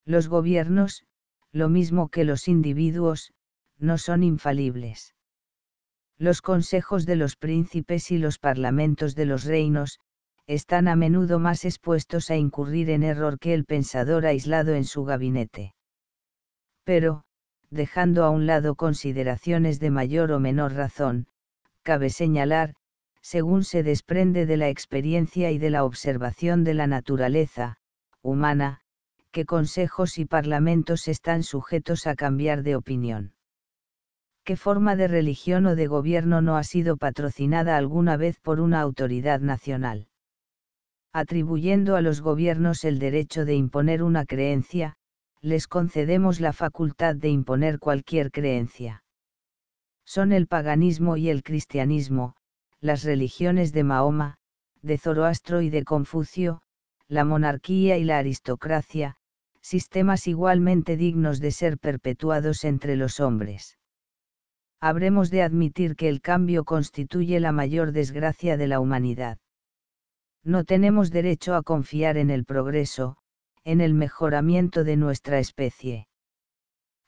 Los gobiernos, lo mismo que los individuos, no son infalibles. Los consejos de los príncipes y los parlamentos de los reinos, están a menudo más expuestos a incurrir en error que el pensador aislado en su gabinete pero, dejando a un lado consideraciones de mayor o menor razón, cabe señalar, según se desprende de la experiencia y de la observación de la naturaleza, humana, que consejos y parlamentos están sujetos a cambiar de opinión. ¿Qué forma de religión o de gobierno no ha sido patrocinada alguna vez por una autoridad nacional? Atribuyendo a los gobiernos el derecho de imponer una creencia, les concedemos la facultad de imponer cualquier creencia. Son el paganismo y el cristianismo, las religiones de Mahoma, de Zoroastro y de Confucio, la monarquía y la aristocracia, sistemas igualmente dignos de ser perpetuados entre los hombres. Habremos de admitir que el cambio constituye la mayor desgracia de la humanidad. No tenemos derecho a confiar en el progreso, en el mejoramiento de nuestra especie.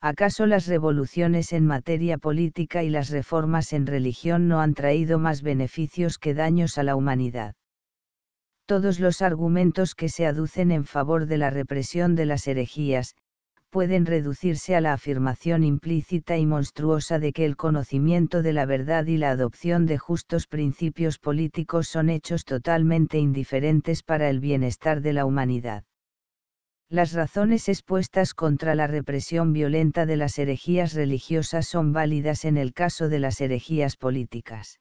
¿Acaso las revoluciones en materia política y las reformas en religión no han traído más beneficios que daños a la humanidad? Todos los argumentos que se aducen en favor de la represión de las herejías, pueden reducirse a la afirmación implícita y monstruosa de que el conocimiento de la verdad y la adopción de justos principios políticos son hechos totalmente indiferentes para el bienestar de la humanidad. Las razones expuestas contra la represión violenta de las herejías religiosas son válidas en el caso de las herejías políticas.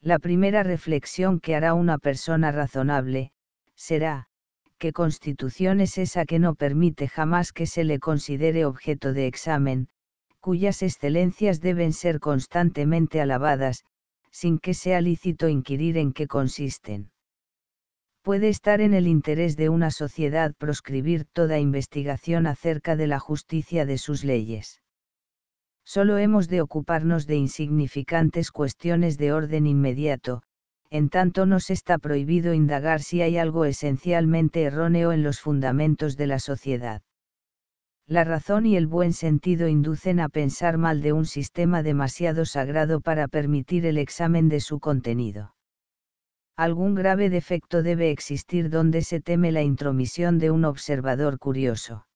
La primera reflexión que hará una persona razonable, será, que constitución es esa que no permite jamás que se le considere objeto de examen, cuyas excelencias deben ser constantemente alabadas, sin que sea lícito inquirir en qué consisten puede estar en el interés de una sociedad proscribir toda investigación acerca de la justicia de sus leyes. Solo hemos de ocuparnos de insignificantes cuestiones de orden inmediato, en tanto nos está prohibido indagar si hay algo esencialmente erróneo en los fundamentos de la sociedad. La razón y el buen sentido inducen a pensar mal de un sistema demasiado sagrado para permitir el examen de su contenido algún grave defecto debe existir donde se teme la intromisión de un observador curioso.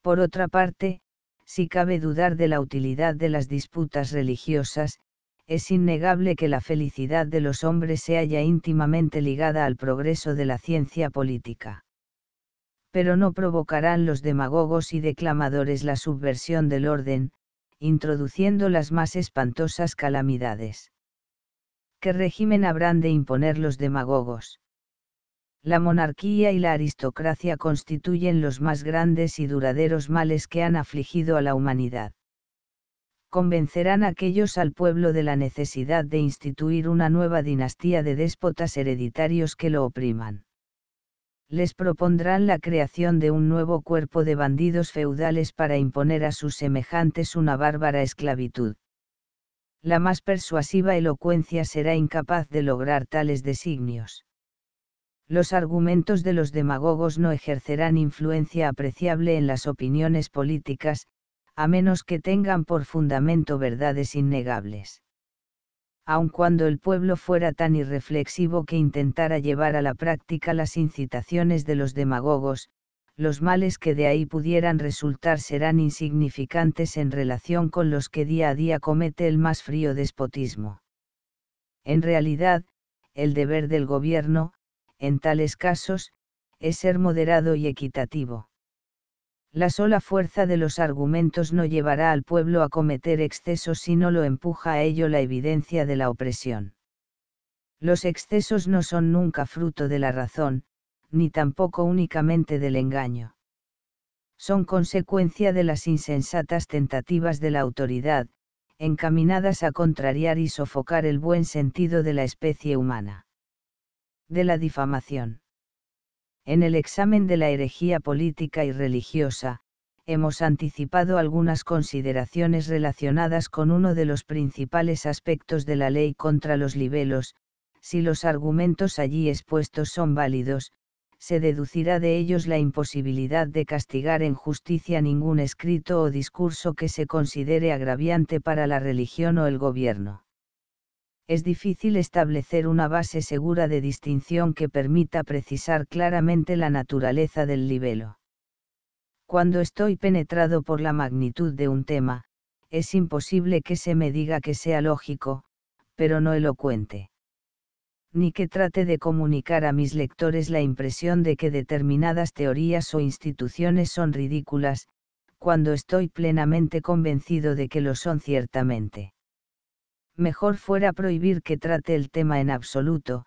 Por otra parte, si cabe dudar de la utilidad de las disputas religiosas, es innegable que la felicidad de los hombres se halla íntimamente ligada al progreso de la ciencia política. Pero no provocarán los demagogos y declamadores la subversión del orden, introduciendo las más espantosas calamidades. ¿qué régimen habrán de imponer los demagogos? La monarquía y la aristocracia constituyen los más grandes y duraderos males que han afligido a la humanidad. Convencerán aquellos al pueblo de la necesidad de instituir una nueva dinastía de déspotas hereditarios que lo opriman les propondrán la creación de un nuevo cuerpo de bandidos feudales para imponer a sus semejantes una bárbara esclavitud la más persuasiva elocuencia será incapaz de lograr tales designios. Los argumentos de los demagogos no ejercerán influencia apreciable en las opiniones políticas, a menos que tengan por fundamento verdades innegables. Aun cuando el pueblo fuera tan irreflexivo que intentara llevar a la práctica las incitaciones de los demagogos, los males que de ahí pudieran resultar serán insignificantes en relación con los que día a día comete el más frío despotismo. En realidad, el deber del gobierno, en tales casos, es ser moderado y equitativo. La sola fuerza de los argumentos no llevará al pueblo a cometer excesos si no lo empuja a ello la evidencia de la opresión. Los excesos no son nunca fruto de la razón, ni tampoco únicamente del engaño. Son consecuencia de las insensatas tentativas de la autoridad, encaminadas a contrariar y sofocar el buen sentido de la especie humana. De la difamación. En el examen de la herejía política y religiosa, hemos anticipado algunas consideraciones relacionadas con uno de los principales aspectos de la ley contra los libelos, si los argumentos allí expuestos son válidos, se deducirá de ellos la imposibilidad de castigar en justicia ningún escrito o discurso que se considere agraviante para la religión o el gobierno. Es difícil establecer una base segura de distinción que permita precisar claramente la naturaleza del libelo. Cuando estoy penetrado por la magnitud de un tema, es imposible que se me diga que sea lógico, pero no elocuente ni que trate de comunicar a mis lectores la impresión de que determinadas teorías o instituciones son ridículas, cuando estoy plenamente convencido de que lo son ciertamente. Mejor fuera prohibir que trate el tema en absoluto,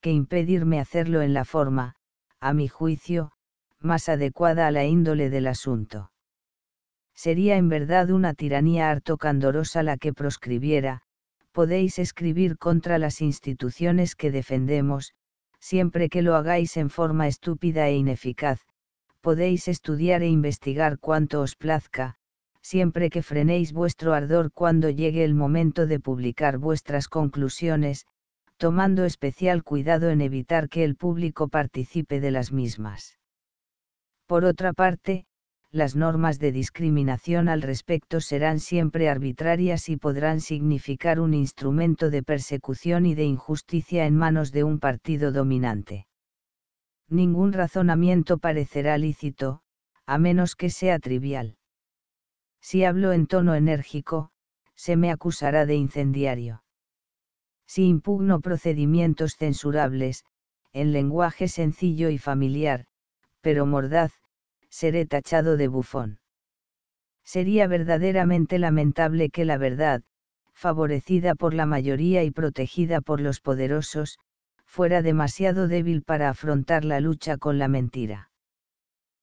que impedirme hacerlo en la forma, a mi juicio, más adecuada a la índole del asunto. Sería en verdad una tiranía harto candorosa la que proscribiera, podéis escribir contra las instituciones que defendemos, siempre que lo hagáis en forma estúpida e ineficaz, podéis estudiar e investigar cuanto os plazca, siempre que frenéis vuestro ardor cuando llegue el momento de publicar vuestras conclusiones, tomando especial cuidado en evitar que el público participe de las mismas. Por otra parte, las normas de discriminación al respecto serán siempre arbitrarias y podrán significar un instrumento de persecución y de injusticia en manos de un partido dominante. Ningún razonamiento parecerá lícito, a menos que sea trivial. Si hablo en tono enérgico, se me acusará de incendiario. Si impugno procedimientos censurables, en lenguaje sencillo y familiar, pero mordaz, seré tachado de bufón. Sería verdaderamente lamentable que la verdad, favorecida por la mayoría y protegida por los poderosos, fuera demasiado débil para afrontar la lucha con la mentira.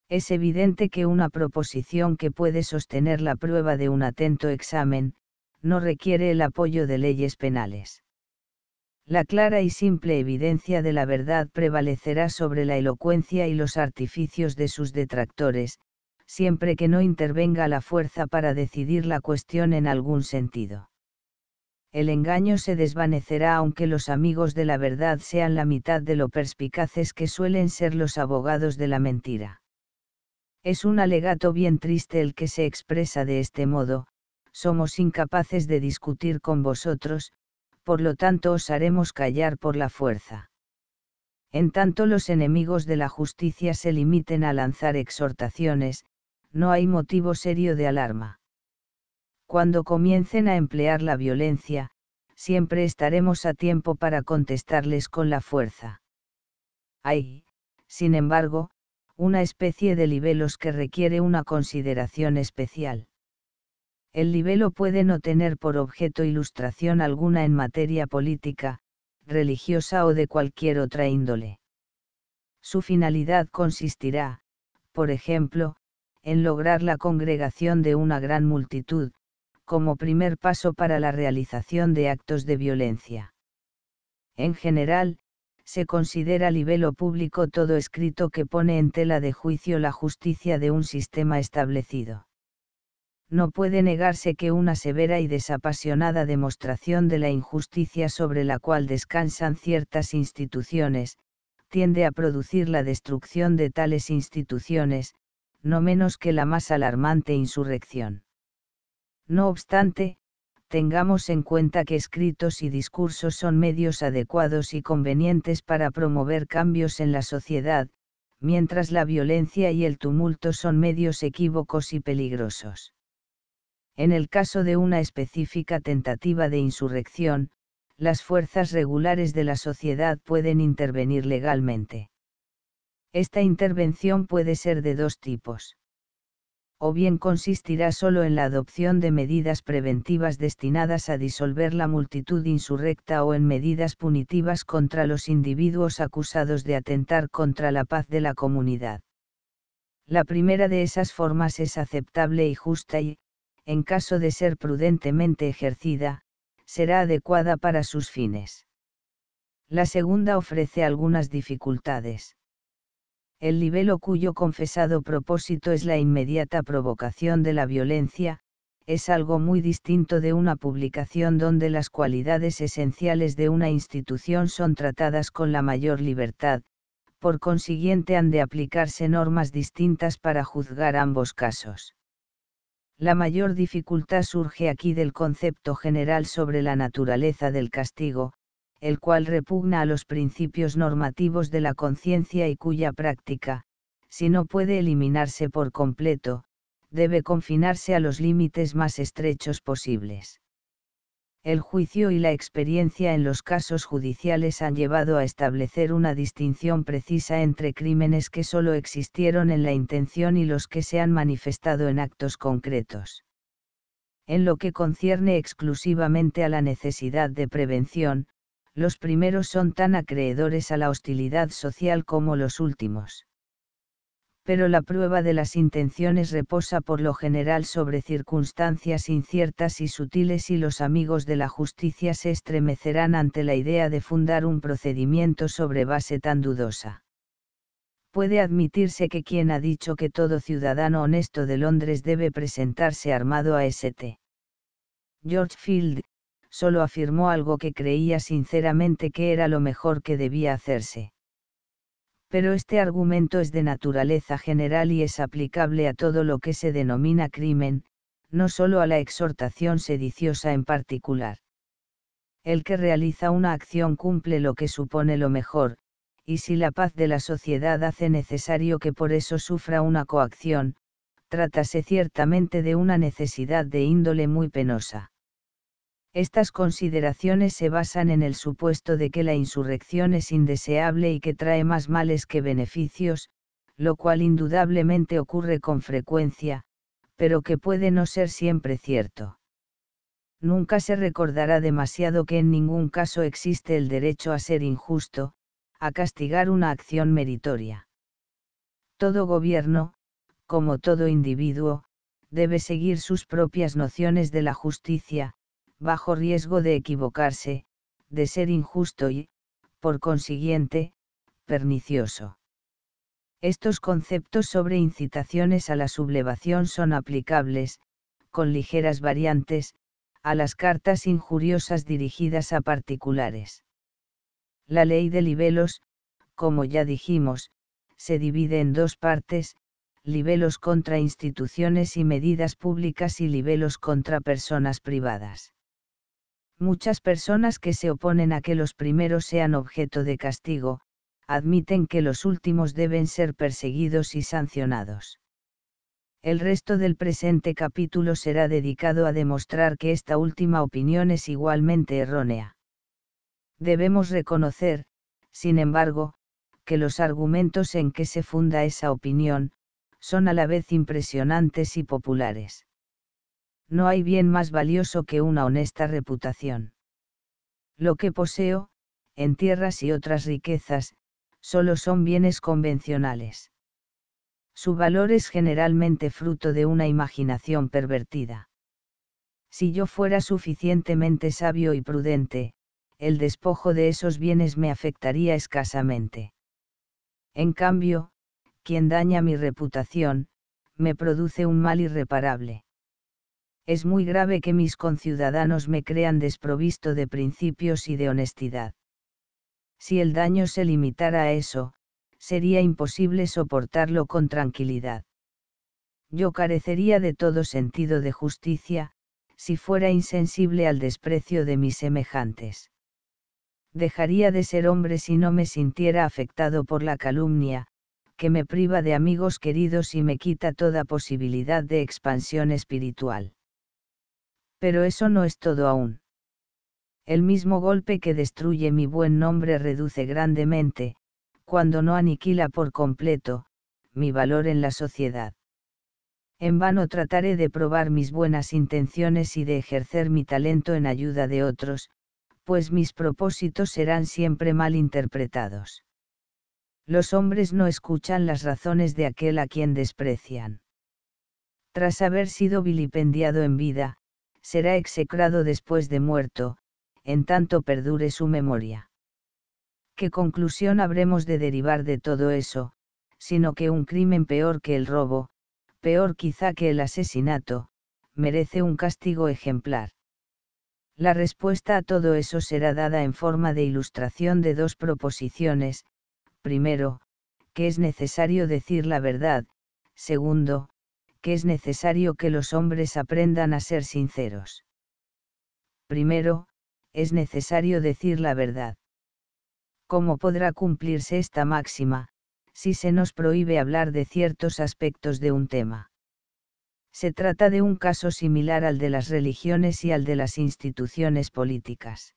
Es evidente que una proposición que puede sostener la prueba de un atento examen, no requiere el apoyo de leyes penales la clara y simple evidencia de la verdad prevalecerá sobre la elocuencia y los artificios de sus detractores, siempre que no intervenga la fuerza para decidir la cuestión en algún sentido. El engaño se desvanecerá aunque los amigos de la verdad sean la mitad de lo perspicaces que suelen ser los abogados de la mentira. Es un alegato bien triste el que se expresa de este modo, somos incapaces de discutir con vosotros, por lo tanto os haremos callar por la fuerza. En tanto los enemigos de la justicia se limiten a lanzar exhortaciones, no hay motivo serio de alarma. Cuando comiencen a emplear la violencia, siempre estaremos a tiempo para contestarles con la fuerza. Hay, sin embargo, una especie de libelos que requiere una consideración especial. El libelo puede no tener por objeto ilustración alguna en materia política, religiosa o de cualquier otra índole. Su finalidad consistirá, por ejemplo, en lograr la congregación de una gran multitud, como primer paso para la realización de actos de violencia. En general, se considera libelo público todo escrito que pone en tela de juicio la justicia de un sistema establecido no puede negarse que una severa y desapasionada demostración de la injusticia sobre la cual descansan ciertas instituciones, tiende a producir la destrucción de tales instituciones, no menos que la más alarmante insurrección. No obstante, tengamos en cuenta que escritos y discursos son medios adecuados y convenientes para promover cambios en la sociedad, mientras la violencia y el tumulto son medios equívocos y peligrosos. En el caso de una específica tentativa de insurrección, las fuerzas regulares de la sociedad pueden intervenir legalmente. Esta intervención puede ser de dos tipos. O bien consistirá solo en la adopción de medidas preventivas destinadas a disolver la multitud insurrecta o en medidas punitivas contra los individuos acusados de atentar contra la paz de la comunidad. La primera de esas formas es aceptable y justa y, en caso de ser prudentemente ejercida, será adecuada para sus fines. La segunda ofrece algunas dificultades. El libelo cuyo confesado propósito es la inmediata provocación de la violencia, es algo muy distinto de una publicación donde las cualidades esenciales de una institución son tratadas con la mayor libertad, por consiguiente han de aplicarse normas distintas para juzgar ambos casos. La mayor dificultad surge aquí del concepto general sobre la naturaleza del castigo, el cual repugna a los principios normativos de la conciencia y cuya práctica, si no puede eliminarse por completo, debe confinarse a los límites más estrechos posibles el juicio y la experiencia en los casos judiciales han llevado a establecer una distinción precisa entre crímenes que solo existieron en la intención y los que se han manifestado en actos concretos. En lo que concierne exclusivamente a la necesidad de prevención, los primeros son tan acreedores a la hostilidad social como los últimos pero la prueba de las intenciones reposa por lo general sobre circunstancias inciertas y sutiles y los amigos de la justicia se estremecerán ante la idea de fundar un procedimiento sobre base tan dudosa. Puede admitirse que quien ha dicho que todo ciudadano honesto de Londres debe presentarse armado a St. George Field, solo afirmó algo que creía sinceramente que era lo mejor que debía hacerse pero este argumento es de naturaleza general y es aplicable a todo lo que se denomina crimen, no solo a la exhortación sediciosa en particular. El que realiza una acción cumple lo que supone lo mejor, y si la paz de la sociedad hace necesario que por eso sufra una coacción, trátase ciertamente de una necesidad de índole muy penosa. Estas consideraciones se basan en el supuesto de que la insurrección es indeseable y que trae más males que beneficios, lo cual indudablemente ocurre con frecuencia, pero que puede no ser siempre cierto. Nunca se recordará demasiado que en ningún caso existe el derecho a ser injusto, a castigar una acción meritoria. Todo gobierno, como todo individuo, debe seguir sus propias nociones de la justicia, bajo riesgo de equivocarse, de ser injusto y, por consiguiente, pernicioso. Estos conceptos sobre incitaciones a la sublevación son aplicables, con ligeras variantes, a las cartas injuriosas dirigidas a particulares. La ley de libelos, como ya dijimos, se divide en dos partes, libelos contra instituciones y medidas públicas y libelos contra personas privadas. Muchas personas que se oponen a que los primeros sean objeto de castigo, admiten que los últimos deben ser perseguidos y sancionados. El resto del presente capítulo será dedicado a demostrar que esta última opinión es igualmente errónea. Debemos reconocer, sin embargo, que los argumentos en que se funda esa opinión, son a la vez impresionantes y populares no hay bien más valioso que una honesta reputación. Lo que poseo, en tierras y otras riquezas, solo son bienes convencionales. Su valor es generalmente fruto de una imaginación pervertida. Si yo fuera suficientemente sabio y prudente, el despojo de esos bienes me afectaría escasamente. En cambio, quien daña mi reputación, me produce un mal irreparable es muy grave que mis conciudadanos me crean desprovisto de principios y de honestidad. Si el daño se limitara a eso, sería imposible soportarlo con tranquilidad. Yo carecería de todo sentido de justicia, si fuera insensible al desprecio de mis semejantes. Dejaría de ser hombre si no me sintiera afectado por la calumnia, que me priva de amigos queridos y me quita toda posibilidad de expansión espiritual. Pero eso no es todo aún. El mismo golpe que destruye mi buen nombre reduce grandemente, cuando no aniquila por completo, mi valor en la sociedad. En vano trataré de probar mis buenas intenciones y de ejercer mi talento en ayuda de otros, pues mis propósitos serán siempre mal interpretados. Los hombres no escuchan las razones de aquel a quien desprecian. Tras haber sido vilipendiado en vida, será execrado después de muerto, en tanto perdure su memoria. ¿Qué conclusión habremos de derivar de todo eso, sino que un crimen peor que el robo, peor quizá que el asesinato, merece un castigo ejemplar? La respuesta a todo eso será dada en forma de ilustración de dos proposiciones, primero, que es necesario decir la verdad, segundo, que es necesario que los hombres aprendan a ser sinceros. Primero, es necesario decir la verdad. ¿Cómo podrá cumplirse esta máxima, si se nos prohíbe hablar de ciertos aspectos de un tema? Se trata de un caso similar al de las religiones y al de las instituciones políticas.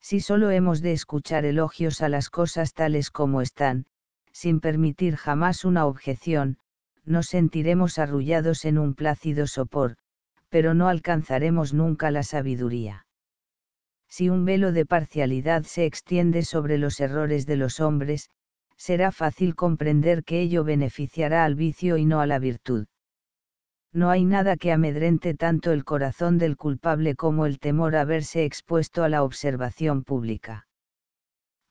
Si solo hemos de escuchar elogios a las cosas tales como están, sin permitir jamás una objeción, nos sentiremos arrullados en un plácido sopor, pero no alcanzaremos nunca la sabiduría. Si un velo de parcialidad se extiende sobre los errores de los hombres, será fácil comprender que ello beneficiará al vicio y no a la virtud. No hay nada que amedrente tanto el corazón del culpable como el temor a verse expuesto a la observación pública.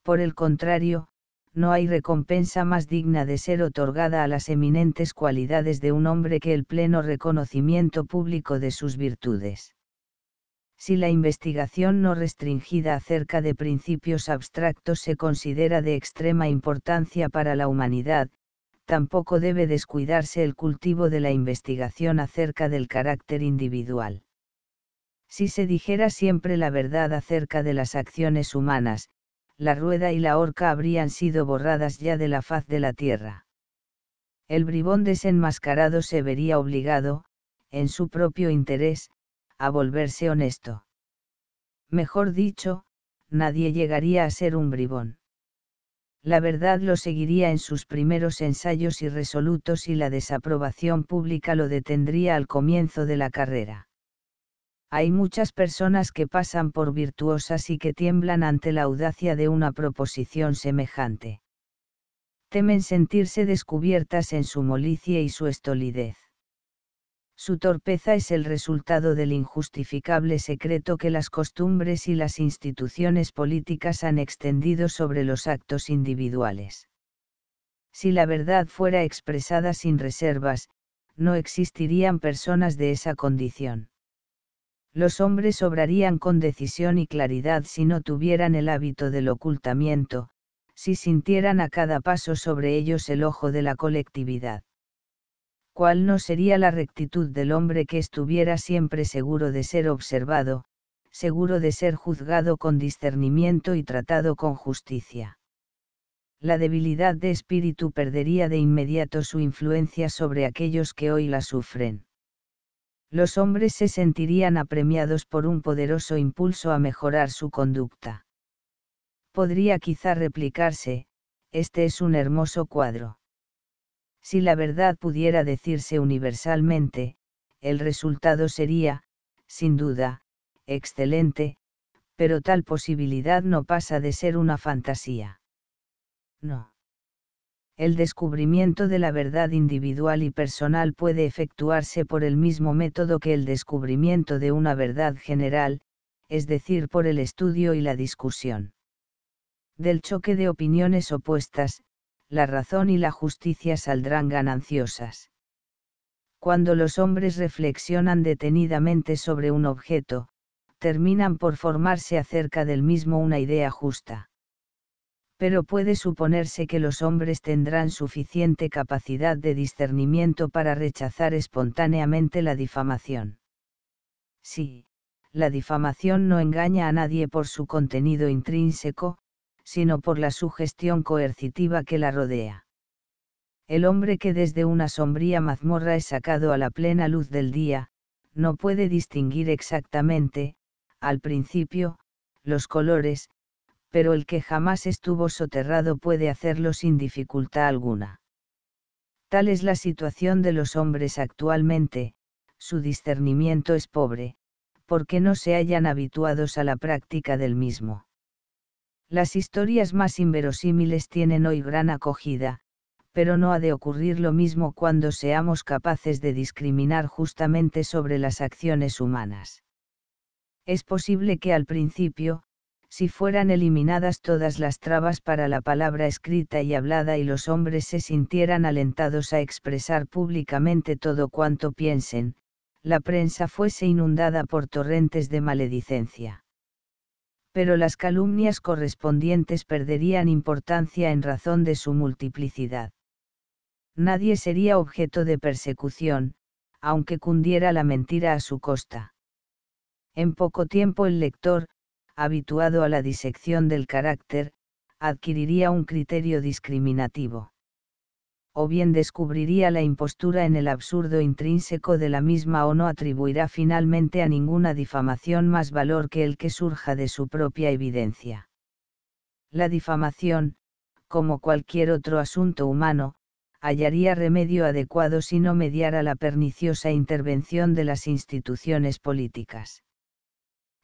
Por el contrario, no hay recompensa más digna de ser otorgada a las eminentes cualidades de un hombre que el pleno reconocimiento público de sus virtudes. Si la investigación no restringida acerca de principios abstractos se considera de extrema importancia para la humanidad, tampoco debe descuidarse el cultivo de la investigación acerca del carácter individual. Si se dijera siempre la verdad acerca de las acciones humanas, la rueda y la horca habrían sido borradas ya de la faz de la tierra. El bribón desenmascarado se vería obligado, en su propio interés, a volverse honesto. Mejor dicho, nadie llegaría a ser un bribón. La verdad lo seguiría en sus primeros ensayos irresolutos y la desaprobación pública lo detendría al comienzo de la carrera. Hay muchas personas que pasan por virtuosas y que tiemblan ante la audacia de una proposición semejante. Temen sentirse descubiertas en su molicie y su estolidez. Su torpeza es el resultado del injustificable secreto que las costumbres y las instituciones políticas han extendido sobre los actos individuales. Si la verdad fuera expresada sin reservas, no existirían personas de esa condición los hombres obrarían con decisión y claridad si no tuvieran el hábito del ocultamiento, si sintieran a cada paso sobre ellos el ojo de la colectividad. ¿Cuál no sería la rectitud del hombre que estuviera siempre seguro de ser observado, seguro de ser juzgado con discernimiento y tratado con justicia? La debilidad de espíritu perdería de inmediato su influencia sobre aquellos que hoy la sufren los hombres se sentirían apremiados por un poderoso impulso a mejorar su conducta. Podría quizá replicarse, este es un hermoso cuadro. Si la verdad pudiera decirse universalmente, el resultado sería, sin duda, excelente, pero tal posibilidad no pasa de ser una fantasía. No el descubrimiento de la verdad individual y personal puede efectuarse por el mismo método que el descubrimiento de una verdad general, es decir, por el estudio y la discusión. Del choque de opiniones opuestas, la razón y la justicia saldrán gananciosas. Cuando los hombres reflexionan detenidamente sobre un objeto, terminan por formarse acerca del mismo una idea justa pero puede suponerse que los hombres tendrán suficiente capacidad de discernimiento para rechazar espontáneamente la difamación. Sí, la difamación no engaña a nadie por su contenido intrínseco, sino por la sugestión coercitiva que la rodea. El hombre que desde una sombría mazmorra es sacado a la plena luz del día, no puede distinguir exactamente, al principio, los colores, pero el que jamás estuvo soterrado puede hacerlo sin dificultad alguna. Tal es la situación de los hombres actualmente, su discernimiento es pobre, porque no se hayan habituados a la práctica del mismo. Las historias más inverosímiles tienen hoy gran acogida, pero no ha de ocurrir lo mismo cuando seamos capaces de discriminar justamente sobre las acciones humanas. Es posible que al principio, si fueran eliminadas todas las trabas para la palabra escrita y hablada y los hombres se sintieran alentados a expresar públicamente todo cuanto piensen, la prensa fuese inundada por torrentes de maledicencia. Pero las calumnias correspondientes perderían importancia en razón de su multiplicidad. Nadie sería objeto de persecución, aunque cundiera la mentira a su costa. En poco tiempo el lector, habituado a la disección del carácter, adquiriría un criterio discriminativo. O bien descubriría la impostura en el absurdo intrínseco de la misma o no atribuirá finalmente a ninguna difamación más valor que el que surja de su propia evidencia. La difamación, como cualquier otro asunto humano, hallaría remedio adecuado si no mediara la perniciosa intervención de las instituciones políticas.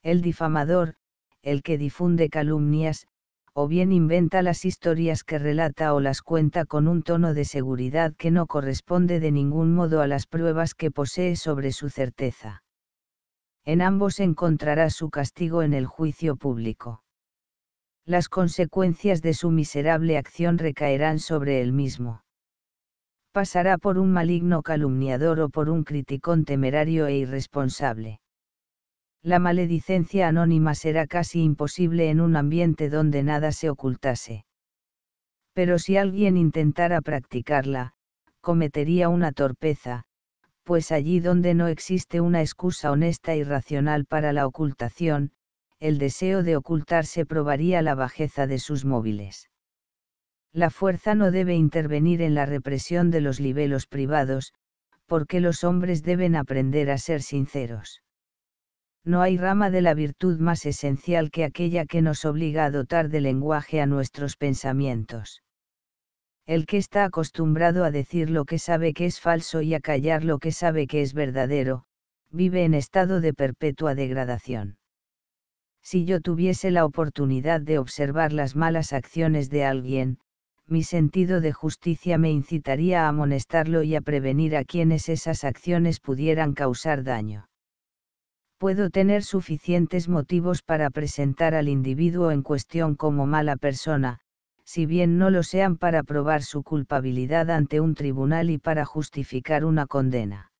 El difamador, el que difunde calumnias, o bien inventa las historias que relata o las cuenta con un tono de seguridad que no corresponde de ningún modo a las pruebas que posee sobre su certeza. En ambos encontrará su castigo en el juicio público. Las consecuencias de su miserable acción recaerán sobre él mismo. Pasará por un maligno calumniador o por un criticón temerario e irresponsable la maledicencia anónima será casi imposible en un ambiente donde nada se ocultase. Pero si alguien intentara practicarla, cometería una torpeza, pues allí donde no existe una excusa honesta y racional para la ocultación, el deseo de ocultarse probaría la bajeza de sus móviles. La fuerza no debe intervenir en la represión de los libelos privados, porque los hombres deben aprender a ser sinceros no hay rama de la virtud más esencial que aquella que nos obliga a dotar de lenguaje a nuestros pensamientos. El que está acostumbrado a decir lo que sabe que es falso y a callar lo que sabe que es verdadero, vive en estado de perpetua degradación. Si yo tuviese la oportunidad de observar las malas acciones de alguien, mi sentido de justicia me incitaría a amonestarlo y a prevenir a quienes esas acciones pudieran causar daño puedo tener suficientes motivos para presentar al individuo en cuestión como mala persona, si bien no lo sean para probar su culpabilidad ante un tribunal y para justificar una condena.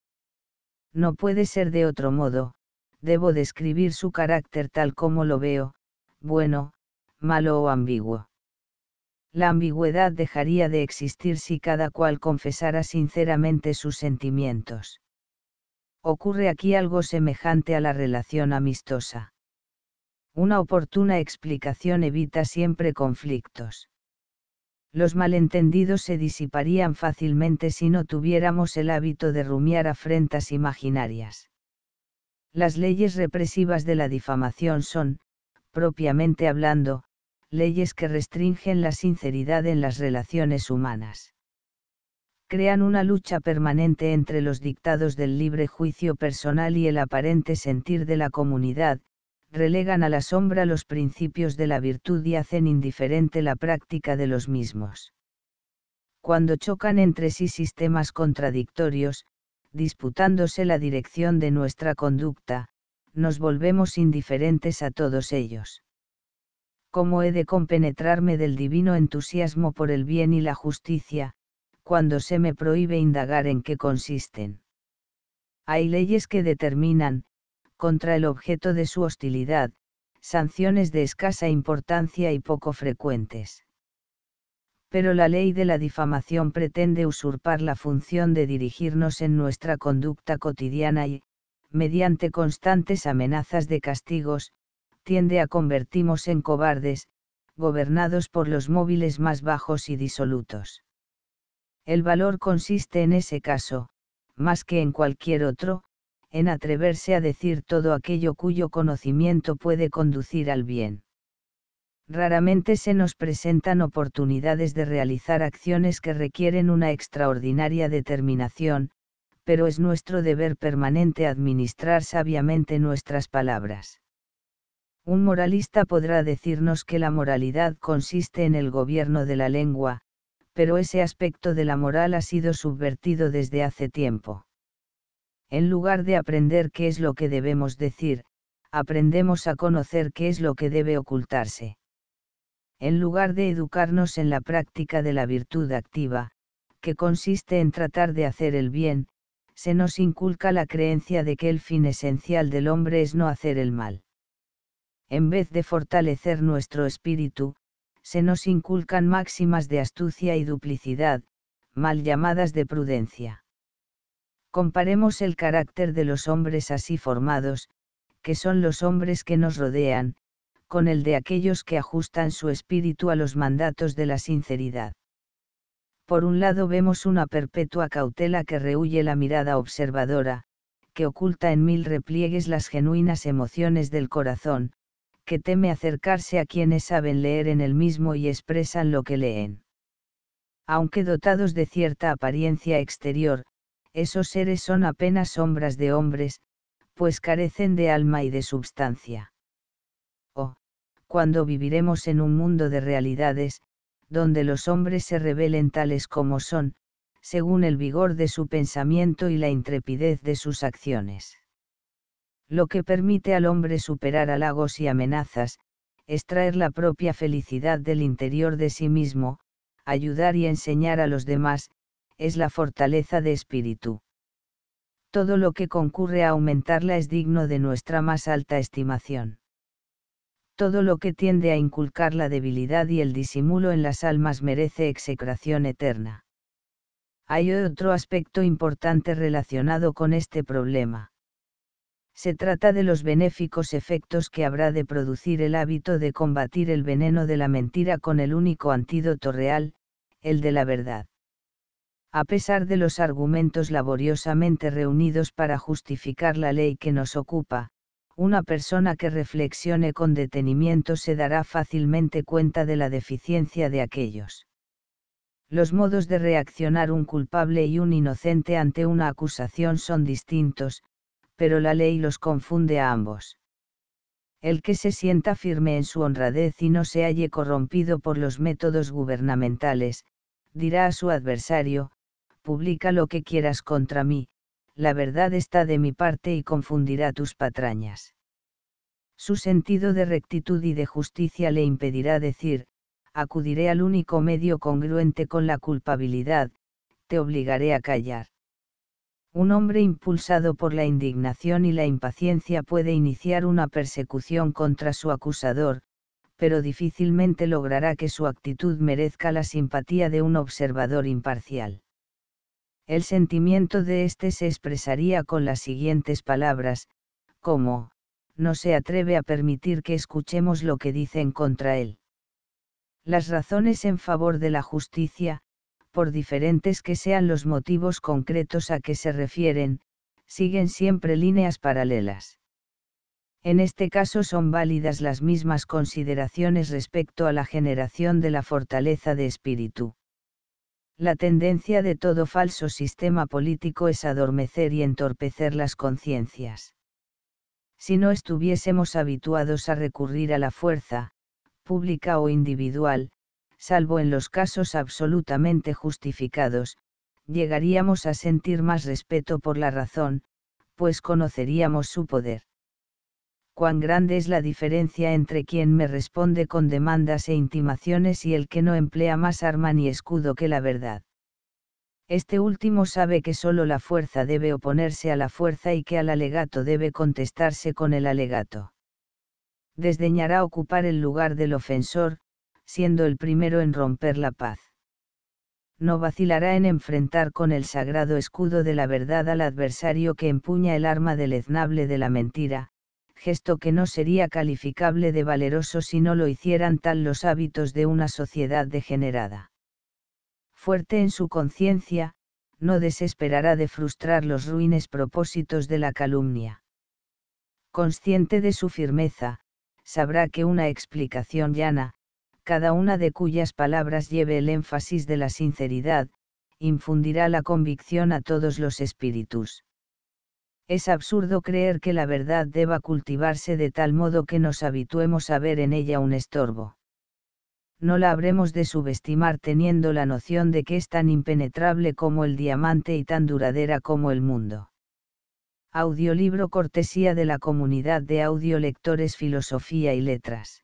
No puede ser de otro modo, debo describir su carácter tal como lo veo, bueno, malo o ambiguo. La ambigüedad dejaría de existir si cada cual confesara sinceramente sus sentimientos ocurre aquí algo semejante a la relación amistosa. Una oportuna explicación evita siempre conflictos. Los malentendidos se disiparían fácilmente si no tuviéramos el hábito de rumiar afrentas imaginarias. Las leyes represivas de la difamación son, propiamente hablando, leyes que restringen la sinceridad en las relaciones humanas crean una lucha permanente entre los dictados del libre juicio personal y el aparente sentir de la comunidad, relegan a la sombra los principios de la virtud y hacen indiferente la práctica de los mismos. Cuando chocan entre sí sistemas contradictorios, disputándose la dirección de nuestra conducta, nos volvemos indiferentes a todos ellos. ¿Cómo he de compenetrarme del divino entusiasmo por el bien y la justicia, cuando se me prohíbe indagar en qué consisten. Hay leyes que determinan, contra el objeto de su hostilidad, sanciones de escasa importancia y poco frecuentes. Pero la ley de la difamación pretende usurpar la función de dirigirnos en nuestra conducta cotidiana y, mediante constantes amenazas de castigos, tiende a convertirnos en cobardes, gobernados por los móviles más bajos y disolutos. El valor consiste en ese caso, más que en cualquier otro, en atreverse a decir todo aquello cuyo conocimiento puede conducir al bien. Raramente se nos presentan oportunidades de realizar acciones que requieren una extraordinaria determinación, pero es nuestro deber permanente administrar sabiamente nuestras palabras. Un moralista podrá decirnos que la moralidad consiste en el gobierno de la lengua, pero ese aspecto de la moral ha sido subvertido desde hace tiempo. En lugar de aprender qué es lo que debemos decir, aprendemos a conocer qué es lo que debe ocultarse. En lugar de educarnos en la práctica de la virtud activa, que consiste en tratar de hacer el bien, se nos inculca la creencia de que el fin esencial del hombre es no hacer el mal. En vez de fortalecer nuestro espíritu, se nos inculcan máximas de astucia y duplicidad, mal llamadas de prudencia. Comparemos el carácter de los hombres así formados, que son los hombres que nos rodean, con el de aquellos que ajustan su espíritu a los mandatos de la sinceridad. Por un lado vemos una perpetua cautela que rehuye la mirada observadora, que oculta en mil repliegues las genuinas emociones del corazón, que teme acercarse a quienes saben leer en el mismo y expresan lo que leen. Aunque dotados de cierta apariencia exterior, esos seres son apenas sombras de hombres, pues carecen de alma y de substancia. Oh, cuando viviremos en un mundo de realidades, donde los hombres se revelen tales como son, según el vigor de su pensamiento y la intrepidez de sus acciones lo que permite al hombre superar halagos y amenazas, extraer la propia felicidad del interior de sí mismo, ayudar y enseñar a los demás, es la fortaleza de espíritu. Todo lo que concurre a aumentarla es digno de nuestra más alta estimación. Todo lo que tiende a inculcar la debilidad y el disimulo en las almas merece execración eterna. Hay otro aspecto importante relacionado con este problema se trata de los benéficos efectos que habrá de producir el hábito de combatir el veneno de la mentira con el único antídoto real, el de la verdad. A pesar de los argumentos laboriosamente reunidos para justificar la ley que nos ocupa, una persona que reflexione con detenimiento se dará fácilmente cuenta de la deficiencia de aquellos. Los modos de reaccionar un culpable y un inocente ante una acusación son distintos, pero la ley los confunde a ambos. El que se sienta firme en su honradez y no se halle corrompido por los métodos gubernamentales, dirá a su adversario, publica lo que quieras contra mí, la verdad está de mi parte y confundirá tus patrañas. Su sentido de rectitud y de justicia le impedirá decir, acudiré al único medio congruente con la culpabilidad, te obligaré a callar un hombre impulsado por la indignación y la impaciencia puede iniciar una persecución contra su acusador, pero difícilmente logrará que su actitud merezca la simpatía de un observador imparcial. El sentimiento de éste se expresaría con las siguientes palabras, como, no se atreve a permitir que escuchemos lo que dicen contra él. Las razones en favor de la justicia, por diferentes que sean los motivos concretos a que se refieren, siguen siempre líneas paralelas. En este caso son válidas las mismas consideraciones respecto a la generación de la fortaleza de espíritu. La tendencia de todo falso sistema político es adormecer y entorpecer las conciencias. Si no estuviésemos habituados a recurrir a la fuerza, pública o individual, salvo en los casos absolutamente justificados, llegaríamos a sentir más respeto por la razón, pues conoceríamos su poder. Cuán grande es la diferencia entre quien me responde con demandas e intimaciones y el que no emplea más arma ni escudo que la verdad. Este último sabe que solo la fuerza debe oponerse a la fuerza y que al alegato debe contestarse con el alegato. Desdeñará ocupar el lugar del ofensor, siendo el primero en romper la paz. No vacilará en enfrentar con el sagrado escudo de la verdad al adversario que empuña el arma deleznable de la mentira, gesto que no sería calificable de valeroso si no lo hicieran tal los hábitos de una sociedad degenerada. Fuerte en su conciencia, no desesperará de frustrar los ruines propósitos de la calumnia. Consciente de su firmeza, sabrá que una explicación llana, cada una de cuyas palabras lleve el énfasis de la sinceridad, infundirá la convicción a todos los espíritus. Es absurdo creer que la verdad deba cultivarse de tal modo que nos habituemos a ver en ella un estorbo. No la habremos de subestimar teniendo la noción de que es tan impenetrable como el diamante y tan duradera como el mundo. Audiolibro cortesía de la comunidad de audiolectores Filosofía y Letras.